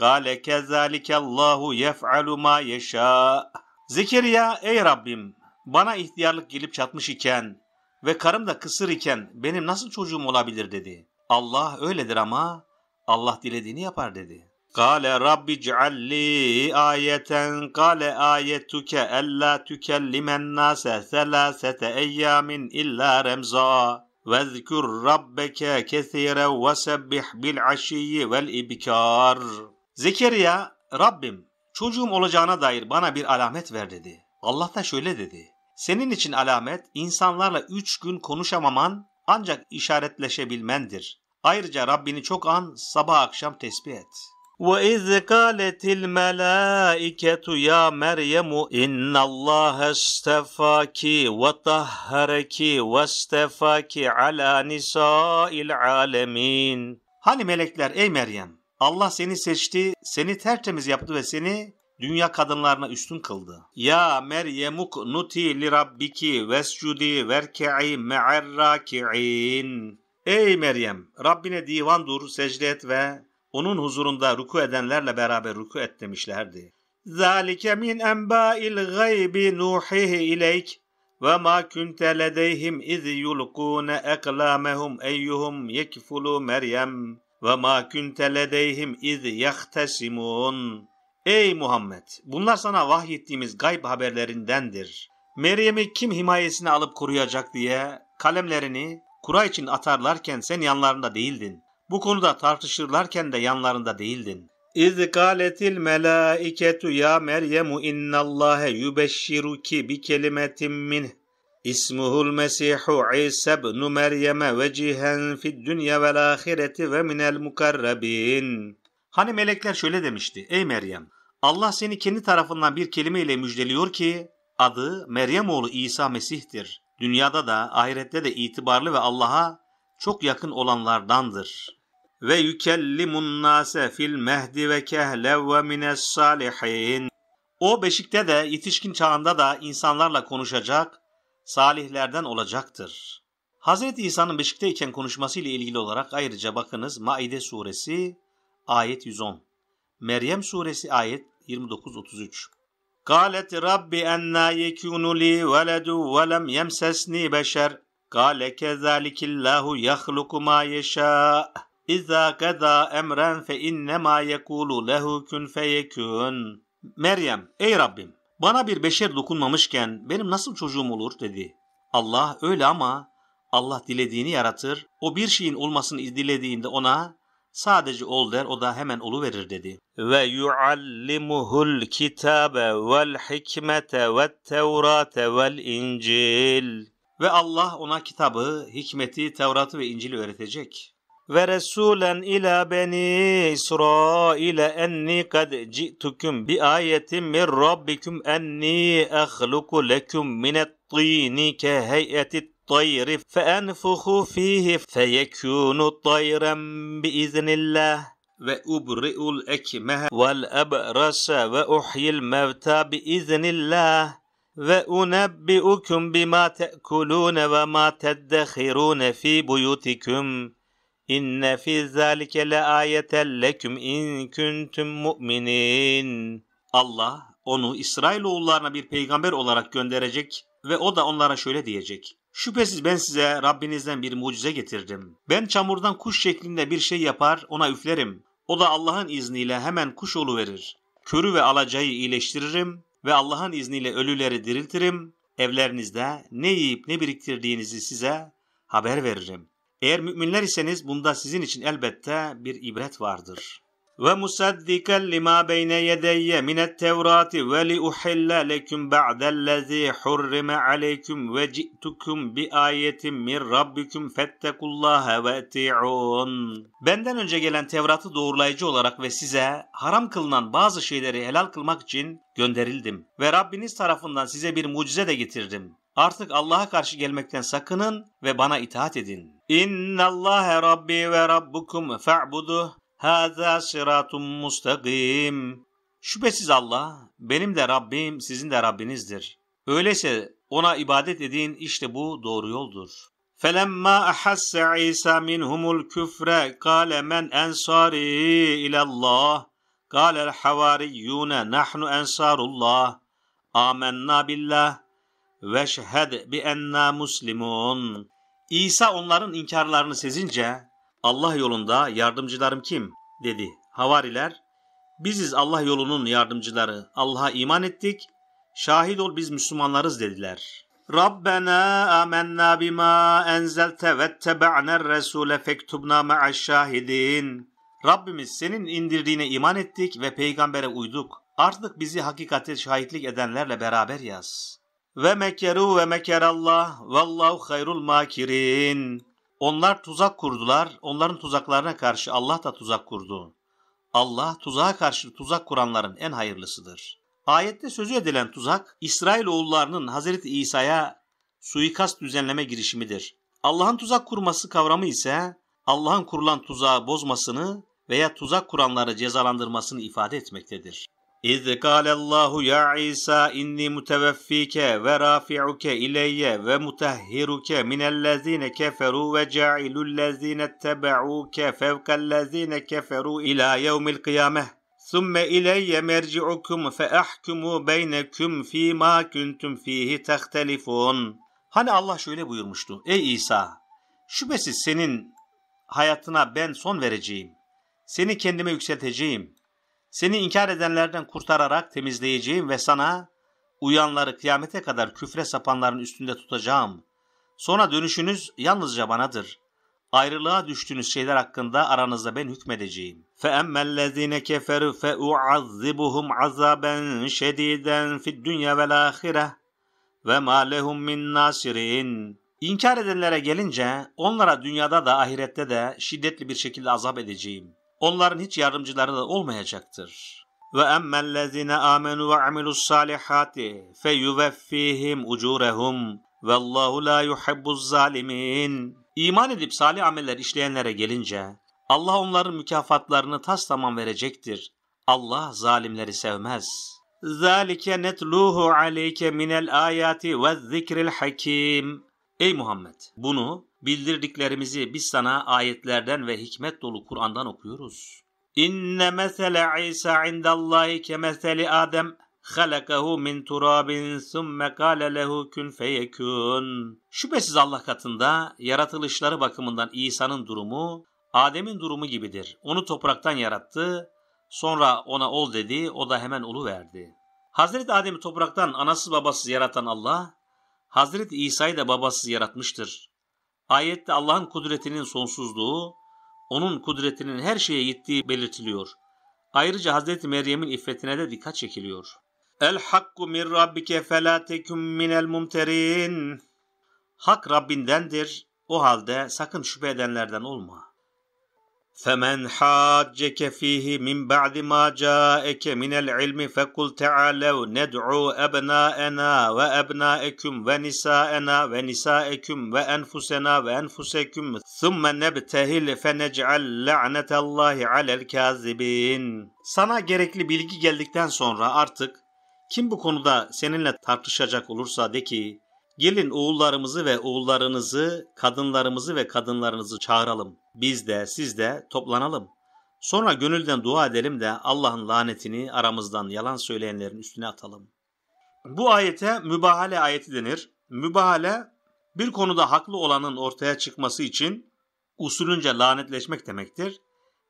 قال كذلك الله يفعل ما يشاء Zekeriya ey Rabbim bana ihtiyarlık gelip çatmış iken ve karım da kısır iken benim nasıl çocuğum olabilir dedi. Allah öyledir ama Allah dilediğini yapar dedi. Kale Rabbi cealli ayeten kale ayetuke ella tükellimen nase selasete eyyamin illa remza vezkur rabbeke kesire ve sebbih bil aşiyi vel ibkar. Zekeriya Rabbim çocuğum olacağına dair bana bir alamet ver dedi. Allah da şöyle dedi. Senin için alamet insanlarla üç gün konuşamaman ancak işaretleşebilmendir. Ayrıca Rabbini çok an sabah akşam tesbih et.'' وإذ قالت الملائكة يا مريم إن الله استفاك وطهرك واستفاك على نساء العالمين Hani melekler ey Meryem Allah seni seçti, seni tertemiz yaptı ve seni dünya kadınlarına üstün kıldı. Ya Meryemuk nuti li rabbiki vescudi verke'i me'arraki'in. Ey Meryem, Rabbine divan dur, secde et ve onun huzurunda ruku edenlerle beraber ruku et demişlerdi. Zalike min enba'il gaybi nuhihi ileyk ve ma kunte ledeyhim iz yulquna aqlamahum eyyuhum yekfulu Meryem ve ma kunte ledeyhim iz yahtasimun. Ey Muhammed! Bunlar sana vahyettiğimiz gayb haberlerindendir. Meryem'i kim himayesine alıp koruyacak diye kalemlerini kura için atarlarken sen yanlarında değildin. Bu konuda tartışırlarken de yanlarında değildin. İz gâletil melâiketu ya Meryem innallâhe yübeşşiruki bi kelimetin minh. İsmuhul Mesihu İsa ibn Meryem'e vecihen fid dünya vel ahireti ve minel mukarrabin. Hani melekler şöyle demişti. Ey Meryem! Allah seni kendi tarafından bir kelimeyle müjdeliyor ki adı Meryem oğlu İsa Mesih'tir. Dünyada da ahirette de itibarlı ve Allah'a çok yakın olanlardandır ve yükellimun nase fil mehdi ve kehle ve mines salihin. O beşikte de yetişkin çağında da insanlarla konuşacak, salihlerden olacaktır. Hz. İsa'nın beşikteyken konuşması ile ilgili olarak ayrıca bakınız Maide suresi ayet 110. Meryem suresi ayet 29-33. قالت رب أنا يكون لي ولد ولم يمسسني بشر قال كذلك الله يخلق ما يشاء İza gada emren fe innema yekulu lehu kun feyekun. Meryem, ey Rabbim bana bir beşer dokunmamışken benim nasıl çocuğum olur dedi. Allah öyle ama Allah dilediğini yaratır. O bir şeyin olmasını dilediğinde ona sadece ol der o da hemen olu verir dedi. Ve yuallimuhul kitabe vel hikmete ve tevrate vel incil. Ve Allah ona kitabı, hikmeti, Tevrat'ı ve İncil'i öğretecek. ورسولا إلى بني إسرائيل أني قد جئتكم بآية من ربكم أني أخلق لكم من الطين كهيئة الطير فأنفخ فيه فيكون طيرا بإذن الله وأبرئ الأكمه والأبرص وأحيي الموتى بإذن الله وأنبئكم بما تأكلون وما تدخرون في بيوتكم İnne fi zalike le ayeten leküm in küntüm mu'minin. Allah onu İsrailoğullarına bir peygamber olarak gönderecek ve o da onlara şöyle diyecek. Şüphesiz ben size Rabbinizden bir mucize getirdim. Ben çamurdan kuş şeklinde bir şey yapar ona üflerim. O da Allah'ın izniyle hemen kuş verir. Körü ve alacayı iyileştiririm ve Allah'ın izniyle ölüleri diriltirim. Evlerinizde ne yiyip ne biriktirdiğinizi size haber veririm. Eğer müminler iseniz bunda sizin için elbette bir ibret vardır. Ve musaddiken lima beyne yedeyye minet tevrati ve li uhille leküm ba'dellezî hurrime aleyküm ve ci'tukum bi ayetim min rabbiküm fettekullâhe ve eti'ûn. Benden önce gelen Tevrat'ı doğrulayıcı olarak ve size haram kılınan bazı şeyleri helal kılmak için gönderildim. Ve Rabbiniz tarafından size bir mucize de getirdim. Artık Allah'a karşı gelmekten sakının ve bana itaat edin. İnna Allah Rabbi ve Rabbukum fa'buduh. Hâzâ sıratun mustakim. Şüphesiz Allah benim de Rabbim sizin de Rabbinizdir. Öyleyse ona ibadet edin işte bu doğru yoldur. فَلَمَّا أَحَسَّ عِيسَى مِنْهُمُ الْكُفْرَ قَالَ مَنْ أَنْصَارِي إِلَى اللّٰهِ قَالَ الْحَوَارِيُّونَ نَحْنُ أَنْصَارُ اللّٰهِ آمَنَّا بِاللّٰهِ وَاشْهَدْ بِأَنَّا مُسْلِمُونَ İsa onların inkarlarını sezince Allah yolunda yardımcılarım kim dedi. Havariler biziz Allah yolunun yardımcıları. Allah'a iman ettik. Şahit ol biz Müslümanlarız dediler. Rabbena amennâ bima enzelte vettebe'ner resûle fektubna ma'aş şahidin. Rabbimiz senin indirdiğine iman ettik ve peygambere uyduk. Artık bizi hakikate şahitlik edenlerle beraber yaz.'' Ve mekeru ve mekerallah vallahu hayrul makirin. Onlar tuzak kurdular. Onların tuzaklarına karşı Allah da tuzak kurdu. Allah tuzağa karşı tuzak kuranların en hayırlısıdır. Ayette sözü edilen tuzak İsrail oğullarının Hazreti İsa'ya suikast düzenleme girişimidir. Allah'ın tuzak kurması kavramı ise Allah'ın kurulan tuzağı bozmasını veya tuzak kuranları cezalandırmasını ifade etmektedir. İz kâlallahu ya İsa inni muteveffike ve rafi'uke ileyye ve mutahhiruke minellezine keferu ve ca'ilullezine tebe'uke fevkellezine keferu ila yevmil kıyameh. Sümme ileyye merci'ukum fe ahkumu beyneküm fîmâ küntüm fîhi tehtelifûn. Hani Allah şöyle buyurmuştu. Ey İsa! Şüphesiz senin hayatına ben son vereceğim. Seni kendime yükselteceğim. Seni inkar edenlerden kurtararak temizleyeceğim ve sana uyanları kıyamete kadar küfre sapanların üstünde tutacağım. Sonra dönüşünüz yalnızca banadır. Ayrılığa düştüğünüz şeyler hakkında aranızda ben hükmedeceğim. فَاَمَّا الَّذ۪ينَ كَفَرُوا فَاُعَذِّبُهُمْ عَذَابًا شَد۪يدًا فِي الدُّنْيَا وَالْآخِرَةِ وَمَا لَهُمْ مِنْ نَاصِرِينَ İnkar edenlere gelince onlara dünyada da ahirette de şiddetli bir şekilde azap edeceğim onların hiç yardımcıları da olmayacaktır. Ve emmellezine amenu ve amilus salihati fe yuveffihim ucurehum Allahu la yuhibbuz zalimin. İman edip salih ameller işleyenlere gelince Allah onların mükafatlarını tas tamam verecektir. Allah zalimleri sevmez. Zalike netluhu aleyke minel ayati ve zikril hakim. Ey Muhammed bunu Bildirdiklerimizi biz sana ayetlerden ve hikmet dolu Kur'an'dan okuyoruz. İnne mesele İsa indallahi ke meseli Adem halakahu min turabin summe kâle lehu kun feyekûn. Şüphesiz Allah katında yaratılışları bakımından İsa'nın durumu Adem'in durumu gibidir. Onu topraktan yarattı, sonra ona ol dedi, o da hemen ulu verdi. Hazreti Adem'i topraktan anasız babasız yaratan Allah, Hazreti İsa'yı da babasız yaratmıştır. Ayette Allah'ın kudretinin sonsuzluğu, onun kudretinin her şeye gittiği belirtiliyor. Ayrıca Hz. Meryem'in iffetine de dikkat çekiliyor. El hakku min rabbike felâ teküm minel mumterin. Hak Rabbindendir, o halde sakın şüphe edenlerden olma.'' فمن حاجك فيه من بعد ما جاءك من العلم فقل تعالوا ندعو أبناءنا وأبنائكم ونساءنا ونسائكم وأنفسنا وأنفسكم ثم نبتهل فنجعل لعنة الله على الكاذبين Sana gerekli bilgi geldikten sonra artık kim bu konuda seninle tartışacak olursa de ki Gelin oğullarımızı ve oğullarınızı, kadınlarımızı ve kadınlarınızı çağıralım. Biz de siz de toplanalım. Sonra gönülden dua edelim de Allah'ın lanetini aramızdan yalan söyleyenlerin üstüne atalım. Bu ayete mübahale ayeti denir. Mübahale bir konuda haklı olanın ortaya çıkması için usulünce lanetleşmek demektir.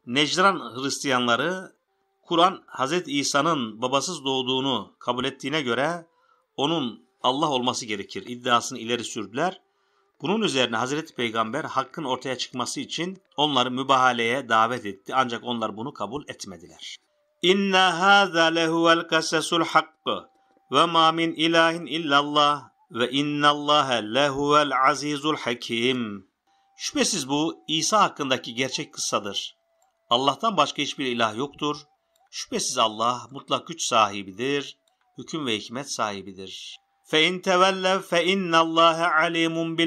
Necran Hristiyanları Kur'an Hz. İsa'nın babasız doğduğunu kabul ettiğine göre onun Allah olması gerekir iddiasını ileri sürdüler. Bunun üzerine Hazreti Peygamber hakkın ortaya çıkması için onları mübahaleye davet etti ancak onlar bunu kabul etmediler. İnna hâzâ lehuvel kasasul hakkı ve mâ min ilahin illallah ve innallâhe lehuvel azizul hakim. Şüphesiz bu İsa hakkındaki gerçek kıssadır. Allah'tan başka hiçbir ilah yoktur. Şüphesiz Allah mutlak güç sahibidir, hüküm ve hikmet sahibidir. Fe in tevellev fe innallâhe alimun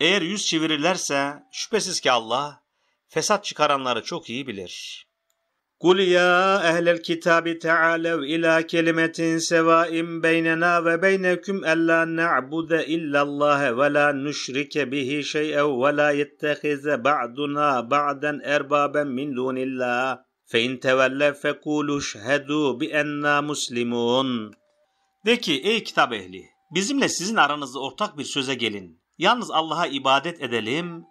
Eğer yüz çevirirlerse şüphesiz ki Allah fesat çıkaranları çok iyi bilir. قُلْ يَا أَهْلَ الْكِتَابِ tealev إِلَى kelimetin sevaim بَيْنَنَا وَبَيْنَكُمْ beyneküm نَعْبُدَ إِلَّا illallâhe وَلَا نُشْرِكَ بِهِ شَيْئًا وَلَا ve بَعْدُنَا بَعْدًا ba'duna مِنْ erbaben min dunillah. Fe in tevellev fe kulu de ki ey kitap ehli bizimle sizin aranızda ortak bir söze gelin. Yalnız Allah'a ibadet edelim,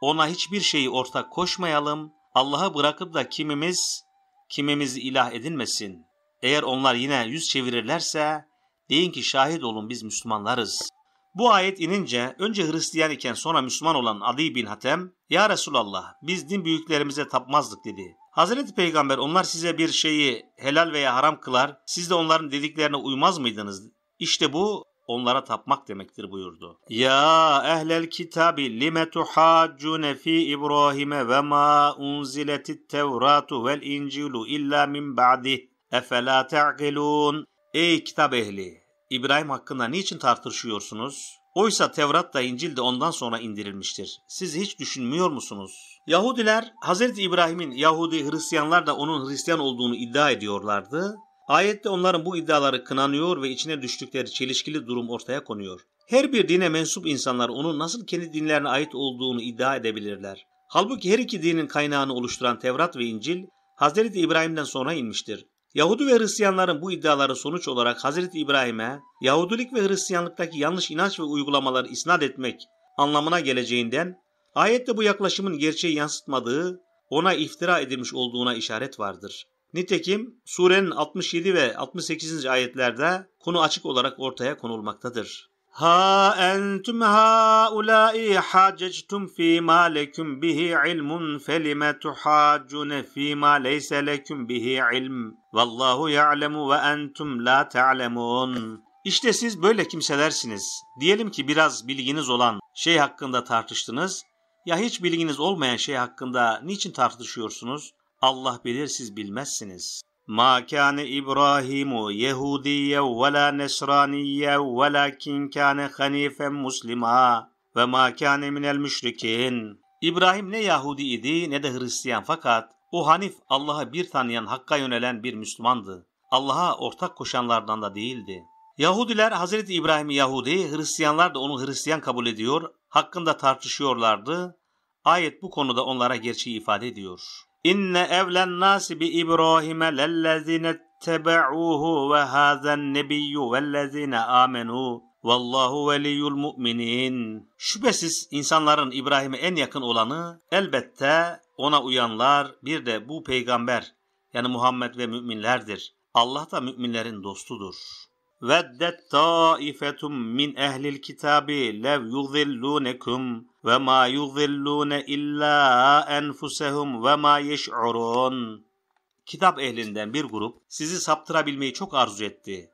ona hiçbir şeyi ortak koşmayalım, Allah'ı bırakıp da kimimiz kimimiz ilah edinmesin. Eğer onlar yine yüz çevirirlerse deyin ki şahit olun biz Müslümanlarız. Bu ayet inince önce Hristiyan iken sonra Müslüman olan Ali bin Hatem, Ya Resulallah biz din büyüklerimize tapmazdık dedi. Hazreti Peygamber onlar size bir şeyi helal veya haram kılar, siz de onların dediklerine uymaz mıydınız? İşte bu onlara tapmak demektir buyurdu. Ya ehlel kitabi lime tuhaccune fi İbrahim'e ve ma unziletit tevratu vel incilu illa min badi Efela te'gilun. Ey kitap ehli! İbrahim hakkında niçin tartışıyorsunuz? Oysa Tevrat da İncil de ondan sonra indirilmiştir. Siz hiç düşünmüyor musunuz? Yahudiler Hz. İbrahim'in Yahudi Hristiyanlar da onun Hristiyan olduğunu iddia ediyorlardı. Ayette onların bu iddiaları kınanıyor ve içine düştükleri çelişkili durum ortaya konuyor. Her bir dine mensup insanlar onun nasıl kendi dinlerine ait olduğunu iddia edebilirler. Halbuki her iki dinin kaynağını oluşturan Tevrat ve İncil Hz. İbrahim'den sonra inmiştir. Yahudi ve Hristiyanların bu iddiaları sonuç olarak Hz. İbrahim'e Yahudilik ve Hristiyanlıktaki yanlış inanç ve uygulamaları isnat etmek anlamına geleceğinden ayette bu yaklaşımın gerçeği yansıtmadığı, ona iftira edilmiş olduğuna işaret vardır. Nitekim surenin 67 ve 68. ayetlerde konu açık olarak ortaya konulmaktadır. Ha entum ulai hacectum fi ma bihi ilmun felime tuhaccune fi ma leyse lekum bihi ilm. Vallahu ya'lemu ve entum la ta'lemun. İşte siz böyle kimselersiniz. Diyelim ki biraz bilginiz olan şey hakkında tartıştınız. Ya hiç bilginiz olmayan şey hakkında niçin tartışıyorsunuz? Allah bilir siz bilmezsiniz. Ma kana İbrahimu Yahudiye ve la Nesraniye velakin kana hanifen muslima ve ma kana minel müşrikin. İbrahim ne Yahudi idi ne de Hristiyan fakat o Hanif Allah'ı bir tanıyan Hakk'a yönelen bir Müslümandı. Allah'a ortak koşanlardan da değildi. Yahudiler Hazreti İbrahim'i Yahudi, Hristiyanlar da onu Hristiyan kabul ediyor, hakkında tartışıyorlardı. Ayet bu konuda onlara gerçeği ifade ediyor. İnne evlen nasi bi İbrahim'e lellezine tebeuhu ve hazen nebiyyu vellezine amenu vallahu veliyyul mu'minin. Şüphesiz insanların İbrahim'e en yakın olanı elbette ona uyanlar bir de bu peygamber yani Muhammed ve müminlerdir. Allah da müminlerin dostudur. Veddet taifetum min ehlil kitabi lev yuzillunekum ve ma yuzillune illa enfusehum ve ma yeş'urun. Kitap ehlinden bir grup sizi saptırabilmeyi çok arzu etti.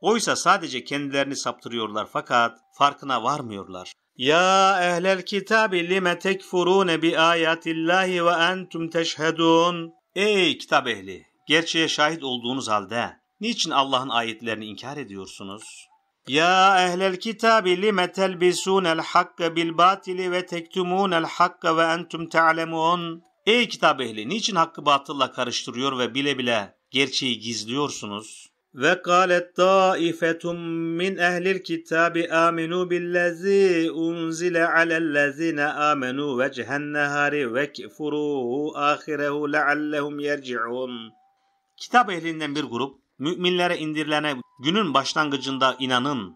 Oysa sadece kendilerini saptırıyorlar fakat farkına varmıyorlar. Ya ehlel kitabi lime tekfurune bi ayatillahi ve entum teşhedun. Ey kitap ehli! Gerçeğe şahit olduğunuz halde niçin Allah'ın ayetlerini inkar ediyorsunuz? Ya ehlel kitabi lime telbisunel hakke bil batili ve el hakke ve entum te'lemun. Ey kitap ehli! Niçin hakkı batılla karıştırıyor ve bile bile gerçeği gizliyorsunuz? Ve kâlet taifetum min ehlil kitabi aminu billezî unzile alellezîne amenu vecehen nehari ve kfuru ahirehu leallehum yerci'un. Kitap ehlinden bir grup, müminlere indirilene günün başlangıcında inanın,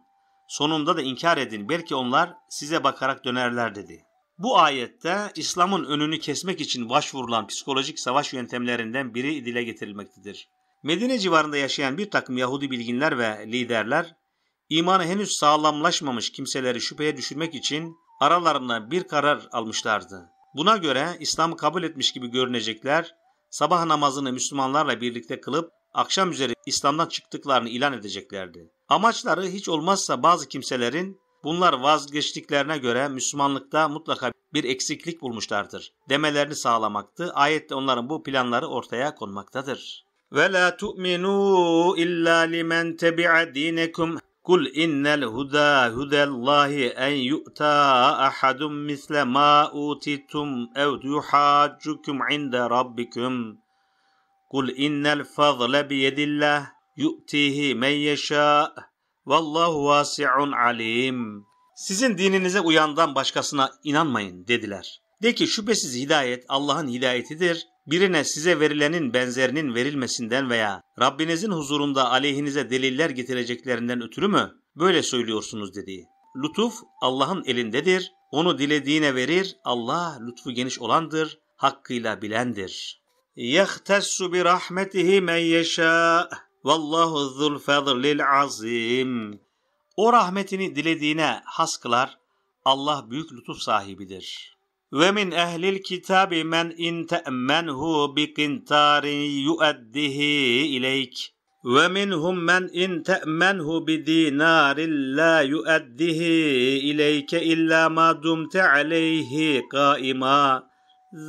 sonunda da inkar edin belki onlar size bakarak dönerler dedi. Bu ayette İslam'ın önünü kesmek için başvurulan psikolojik savaş yöntemlerinden biri dile getirilmektedir. Medine civarında yaşayan bir takım Yahudi bilginler ve liderler, imanı henüz sağlamlaşmamış kimseleri şüpheye düşürmek için aralarında bir karar almışlardı. Buna göre İslam'ı kabul etmiş gibi görünecekler, sabah namazını Müslümanlarla birlikte kılıp akşam üzeri İslam'dan çıktıklarını ilan edeceklerdi. Amaçları hiç olmazsa bazı kimselerin bunlar vazgeçtiklerine göre Müslümanlıkta mutlaka bir eksiklik bulmuşlardır demelerini sağlamaktı. Ayette onların bu planları ortaya konmaktadır ve la tu'minu illa limen tebi'a dinekum Kul innel huda hudallahi en yu'ta ahadun misle ma utitum ev yuhaccukum inde rabbikum. Kul innel fadle biyedillah yu'tihi men yeşâ vallahu vasi'un alim. Sizin dininize uyandan başkasına inanmayın dediler. De ki şüphesiz hidayet Allah'ın hidayetidir birine size verilenin benzerinin verilmesinden veya Rabbinizin huzurunda aleyhinize deliller getireceklerinden ötürü mü böyle söylüyorsunuz dedi. Lütuf Allah'ın elindedir. Onu dilediğine verir. Allah lütfu geniş olandır, hakkıyla bilendir. يَخْتَسُّ بِرَحْمَتِهِ مَنْ يَشَاءُ وَاللّٰهُ ذُو الْفَضْلِ الْعَظِيمِ O rahmetini dilediğine has kılar. Allah büyük lütuf sahibidir ve min ehlil kitabi men in te'menhu bi kintarin yu'addihi ileyk ve minhum men in te'menhu bi dinarin la yu'addihi ileyke illa ma dumte aleyhi kaima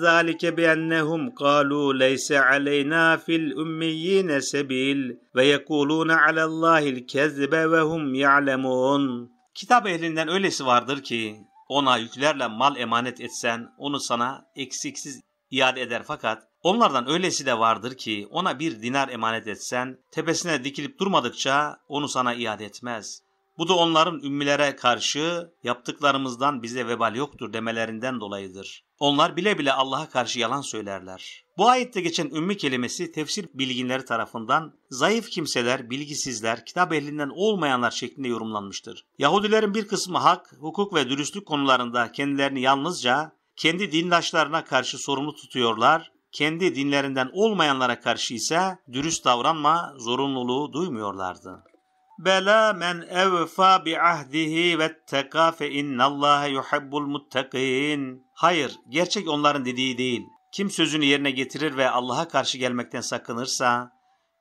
ذلك بأنهم قالوا ليس علينا في الأميين سبيل ويقولون على الله الكذب وهم يعلمون Kitap ehlinden öylesi vardır ki ona yüklerle mal emanet etsen onu sana eksiksiz iade eder fakat onlardan öylesi de vardır ki ona bir dinar emanet etsen tepesine dikilip durmadıkça onu sana iade etmez. Bu da onların ümmilere karşı yaptıklarımızdan bize vebal yoktur demelerinden dolayıdır. Onlar bile bile Allah'a karşı yalan söylerler. Bu ayette geçen ümmi kelimesi tefsir bilginleri tarafından zayıf kimseler, bilgisizler, kitap ehlinden olmayanlar şeklinde yorumlanmıştır. Yahudilerin bir kısmı hak, hukuk ve dürüstlük konularında kendilerini yalnızca kendi dindaşlarına karşı sorumlu tutuyorlar, kendi dinlerinden olmayanlara karşı ise dürüst davranma zorunluluğu duymuyorlardı. Bela men evfa bi ahdihi ve teka fe innallâhe yuhibbul muttakîn. Hayır, gerçek onların dediği değil. Kim sözünü yerine getirir ve Allah'a karşı gelmekten sakınırsa,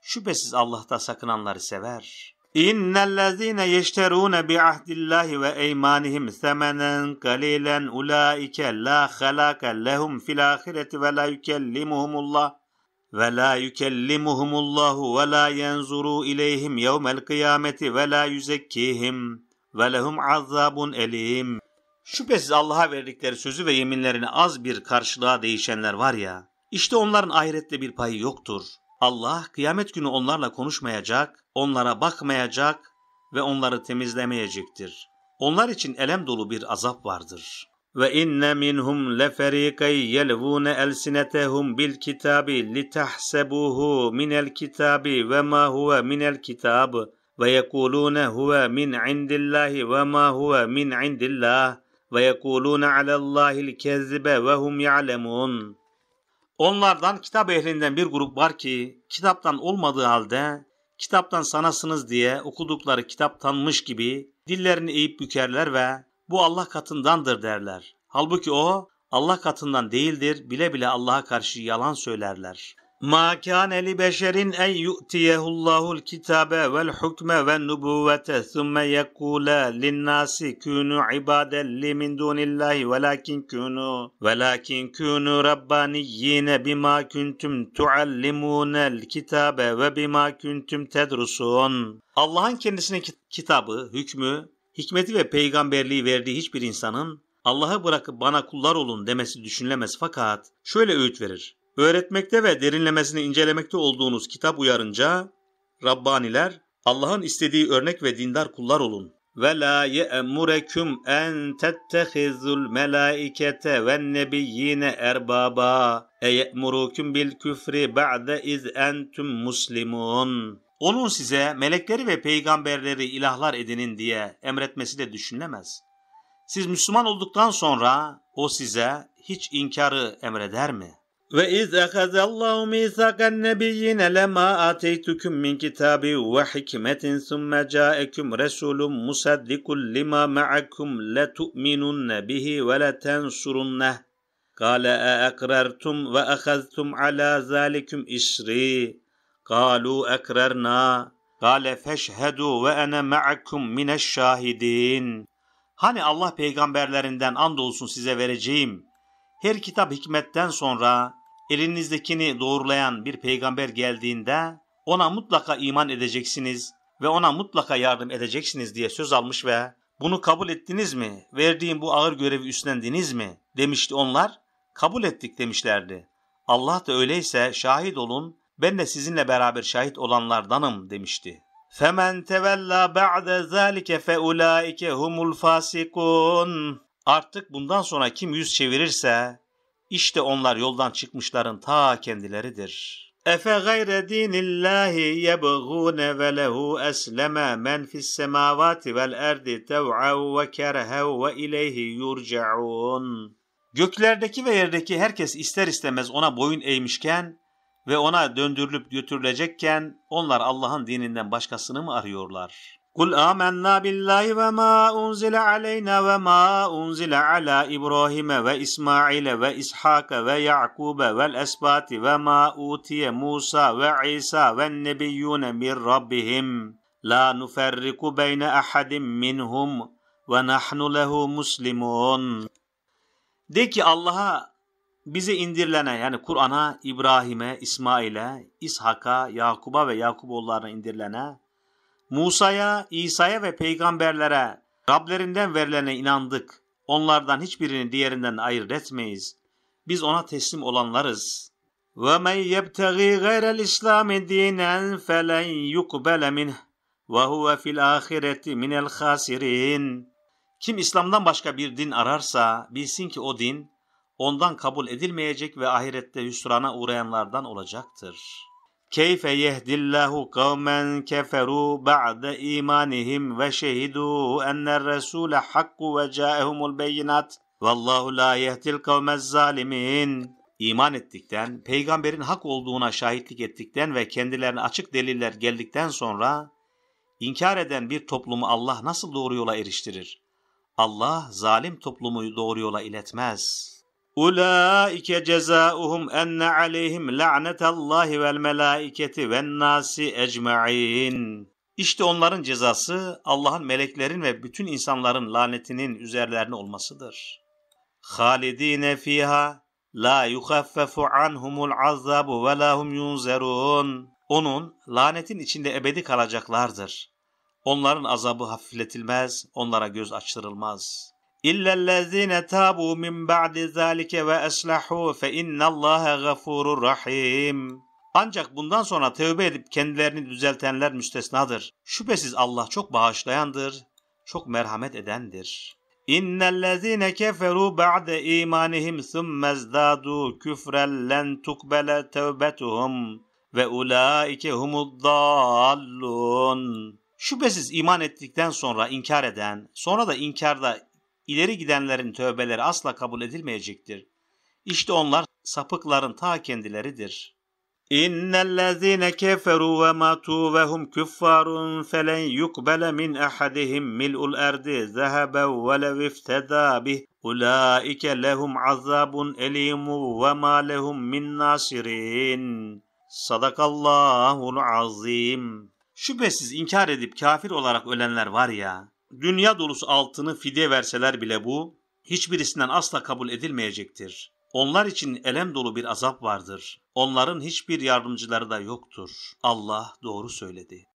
şüphesiz Allah da sakınanları sever. İnnellezîne yeşterûne bi ahdillâhi ve eymanihim semenen kalîlen ulâike lâ halâke lehum fil âhireti ve lâ yükellimuhumullah ve la yukellimuhumullahu ve la yenzuru ileyhim yevmel kıyameti ve la yüzekkihim ve lehum azabun elim. Şüphesiz Allah'a verdikleri sözü ve yeminlerini az bir karşılığa değişenler var ya, işte onların ahirette bir payı yoktur. Allah kıyamet günü onlarla konuşmayacak, onlara bakmayacak ve onları temizlemeyecektir. Onlar için elem dolu bir azap vardır.'' ve inne minhum leferikay yelvun elsinetehum bil kitabi min minel kitabi ve ma huwa min minel kitab ve yekulune huwa min indillahi ve ma huwa min indillah ve yekulune alallahil kezzibe ve hum ya'lemun. Onlardan kitap ehlinden bir grup var ki kitaptan olmadığı halde kitaptan sanasınız diye okudukları kitaptanmış gibi dillerini eğip bükerler ve bu Allah katındandır derler. Halbuki o Allah katından değildir bile bile Allah'a karşı yalan söylerler. Ma kana li beşerin en yu'tiyehullahu'l kitabe vel hukme ven nubuvvete thumma yekula lin nasi kunu ibaden li min dunillahi velakin kunu velakin kunu rabbaniyyin bima kuntum tuallimunel kitabe ve bima kuntum tedrusun. Allah'ın kendisine kitabı, hükmü, hikmeti ve peygamberliği verdiği hiçbir insanın Allah'ı bırakıp bana kullar olun demesi düşünülemez fakat şöyle öğüt verir. Öğretmekte ve derinlemesini incelemekte olduğunuz kitap uyarınca Rabbaniler Allah'ın istediği örnek ve dindar kullar olun. Ve la ye'murekum en tettehizul melaikete ve nebiyyine erbaba e ye'murukum bil küfri ba'de iz entum muslimun onun size melekleri ve peygamberleri ilahlar edinin diye emretmesi de düşünülemez. Siz Müslüman olduktan sonra o size hiç inkarı emreder mi? Ve iz ehazallahu misakan nebiyyine lema ateytüküm min kitabi ve hikmetin sümme caekum resulüm musaddikul lima ma'akum letu'minunne bihi ve letensurunneh. Kale e ekrertum ve ehaztum ala zalikum işri. قالوا اكررنا قال feşhedu ve ene ma'akum mineşşahidin. Hani Allah peygamberlerinden andolsun size vereceğim. Her kitap hikmetten sonra elinizdekini doğrulayan bir peygamber geldiğinde ona mutlaka iman edeceksiniz ve ona mutlaka yardım edeceksiniz diye söz almış ve bunu kabul ettiniz mi? Verdiğim bu ağır görevi üstlendiniz mi? demişti onlar. Kabul ettik demişlerdi. Allah da öyleyse şahit olun ben de sizinle beraber şahit olanlardanım demişti. فَمَنْ تَوَلَّا بَعْدَ ذَٰلِكَ فَاُولَٰئِكَ humul fasikun. Artık bundan sonra kim yüz çevirirse işte onlar yoldan çıkmışların ta kendileridir. Efe gayre dinillahi yebğune ve lehu esleme men fis semavati vel erdi tev'av ve kerhev ve ileyhi yurca'un. Göklerdeki ve yerdeki herkes ister istemez ona boyun eğmişken ve ona döndürülüp götürülecekken onlar Allah'ın dininden başkasını mı arıyorlar? Kul amennâ billahi ve ma unzile aleyna ve ma unzile ala İbrahim'e ve İsmail'e ve İshak'a ve Yakub'e vel esbati ve ma utiye Musa ve İsa ve nebiyyune min rabbihim la nuferriku beyne ahadim minhum ve nahnu lehu muslimun. De ki Allah'a bize indirilene yani Kur'an'a, İbrahim'e, İsmail'e, İshak'a, Yakub'a ve Yakub Yakuboğullarına indirilene, Musa'ya, İsa'ya ve peygamberlere Rablerinden verilene inandık. Onlardan hiçbirini diğerinden ayırt etmeyiz. Biz ona teslim olanlarız. وَمَنْ يَبْتَغِي غَيْرَ الْاِسْلَامِ دِينًا فَلَنْ يُقْبَلَ مِنْهِ وَهُوَ فِي الْآخِرَةِ مِنَ الْخَاسِرِينَ Kim İslam'dan başka bir din ararsa bilsin ki o din ondan kabul edilmeyecek ve ahirette hüsrana uğrayanlardan olacaktır. Keyfe yehdillahu kavmen keferu ba'de imanihim ve şehidu enner resule hakku ve caehumul beyinat vallahu la yehdil kavmez zalimin iman ettikten, peygamberin hak olduğuna şahitlik ettikten ve kendilerine açık deliller geldikten sonra inkar eden bir toplumu Allah nasıl doğru yola eriştirir? Allah zalim toplumu doğru yola iletmez.'' Ulaike cezauhum enne aleyhim la'netallahi vel melaiketi ven nasi ecma'in. İşte onların cezası Allah'ın meleklerin ve bütün insanların lanetinin üzerlerine olmasıdır. Halidine fiha la yuhaffefu anhumul azabu ve la yunzerun. Onun lanetin içinde ebedi kalacaklardır. Onların azabı hafifletilmez, onlara göz açtırılmaz.'' İllellezine tabu min ba'di zalike ve eslahu fe innallaha gafurur rahim. Ancak bundan sonra tövbe edip kendilerini düzeltenler müstesnadır. Şüphesiz Allah çok bağışlayandır, çok merhamet edendir. İnnellezine keferu ba'de imanihim summezdadu küfren len تُقْبَلَ تَوْبَتُهُمْ ve ulaike humuddallun. Şüphesiz iman ettikten sonra inkar eden, sonra da inkarda İleri gidenlerin tövbeleri asla kabul edilmeyecektir. İşte onlar sapıkların ta kendileridir. İnnellezîne keferû ve matû ve hum küffârun felen yukbele min ahadihim mil'ul erdi zeheben ve lev iftedâ bih ulaike lehum azabun elimu ve ma lehum min nasirin. Sadakallahul azim. Şüphesiz inkar edip kafir olarak ölenler var ya, dünya dolusu altını fide verseler bile bu, hiçbirisinden asla kabul edilmeyecektir. Onlar için elem dolu bir azap vardır. Onların hiçbir yardımcıları da yoktur. Allah doğru söyledi.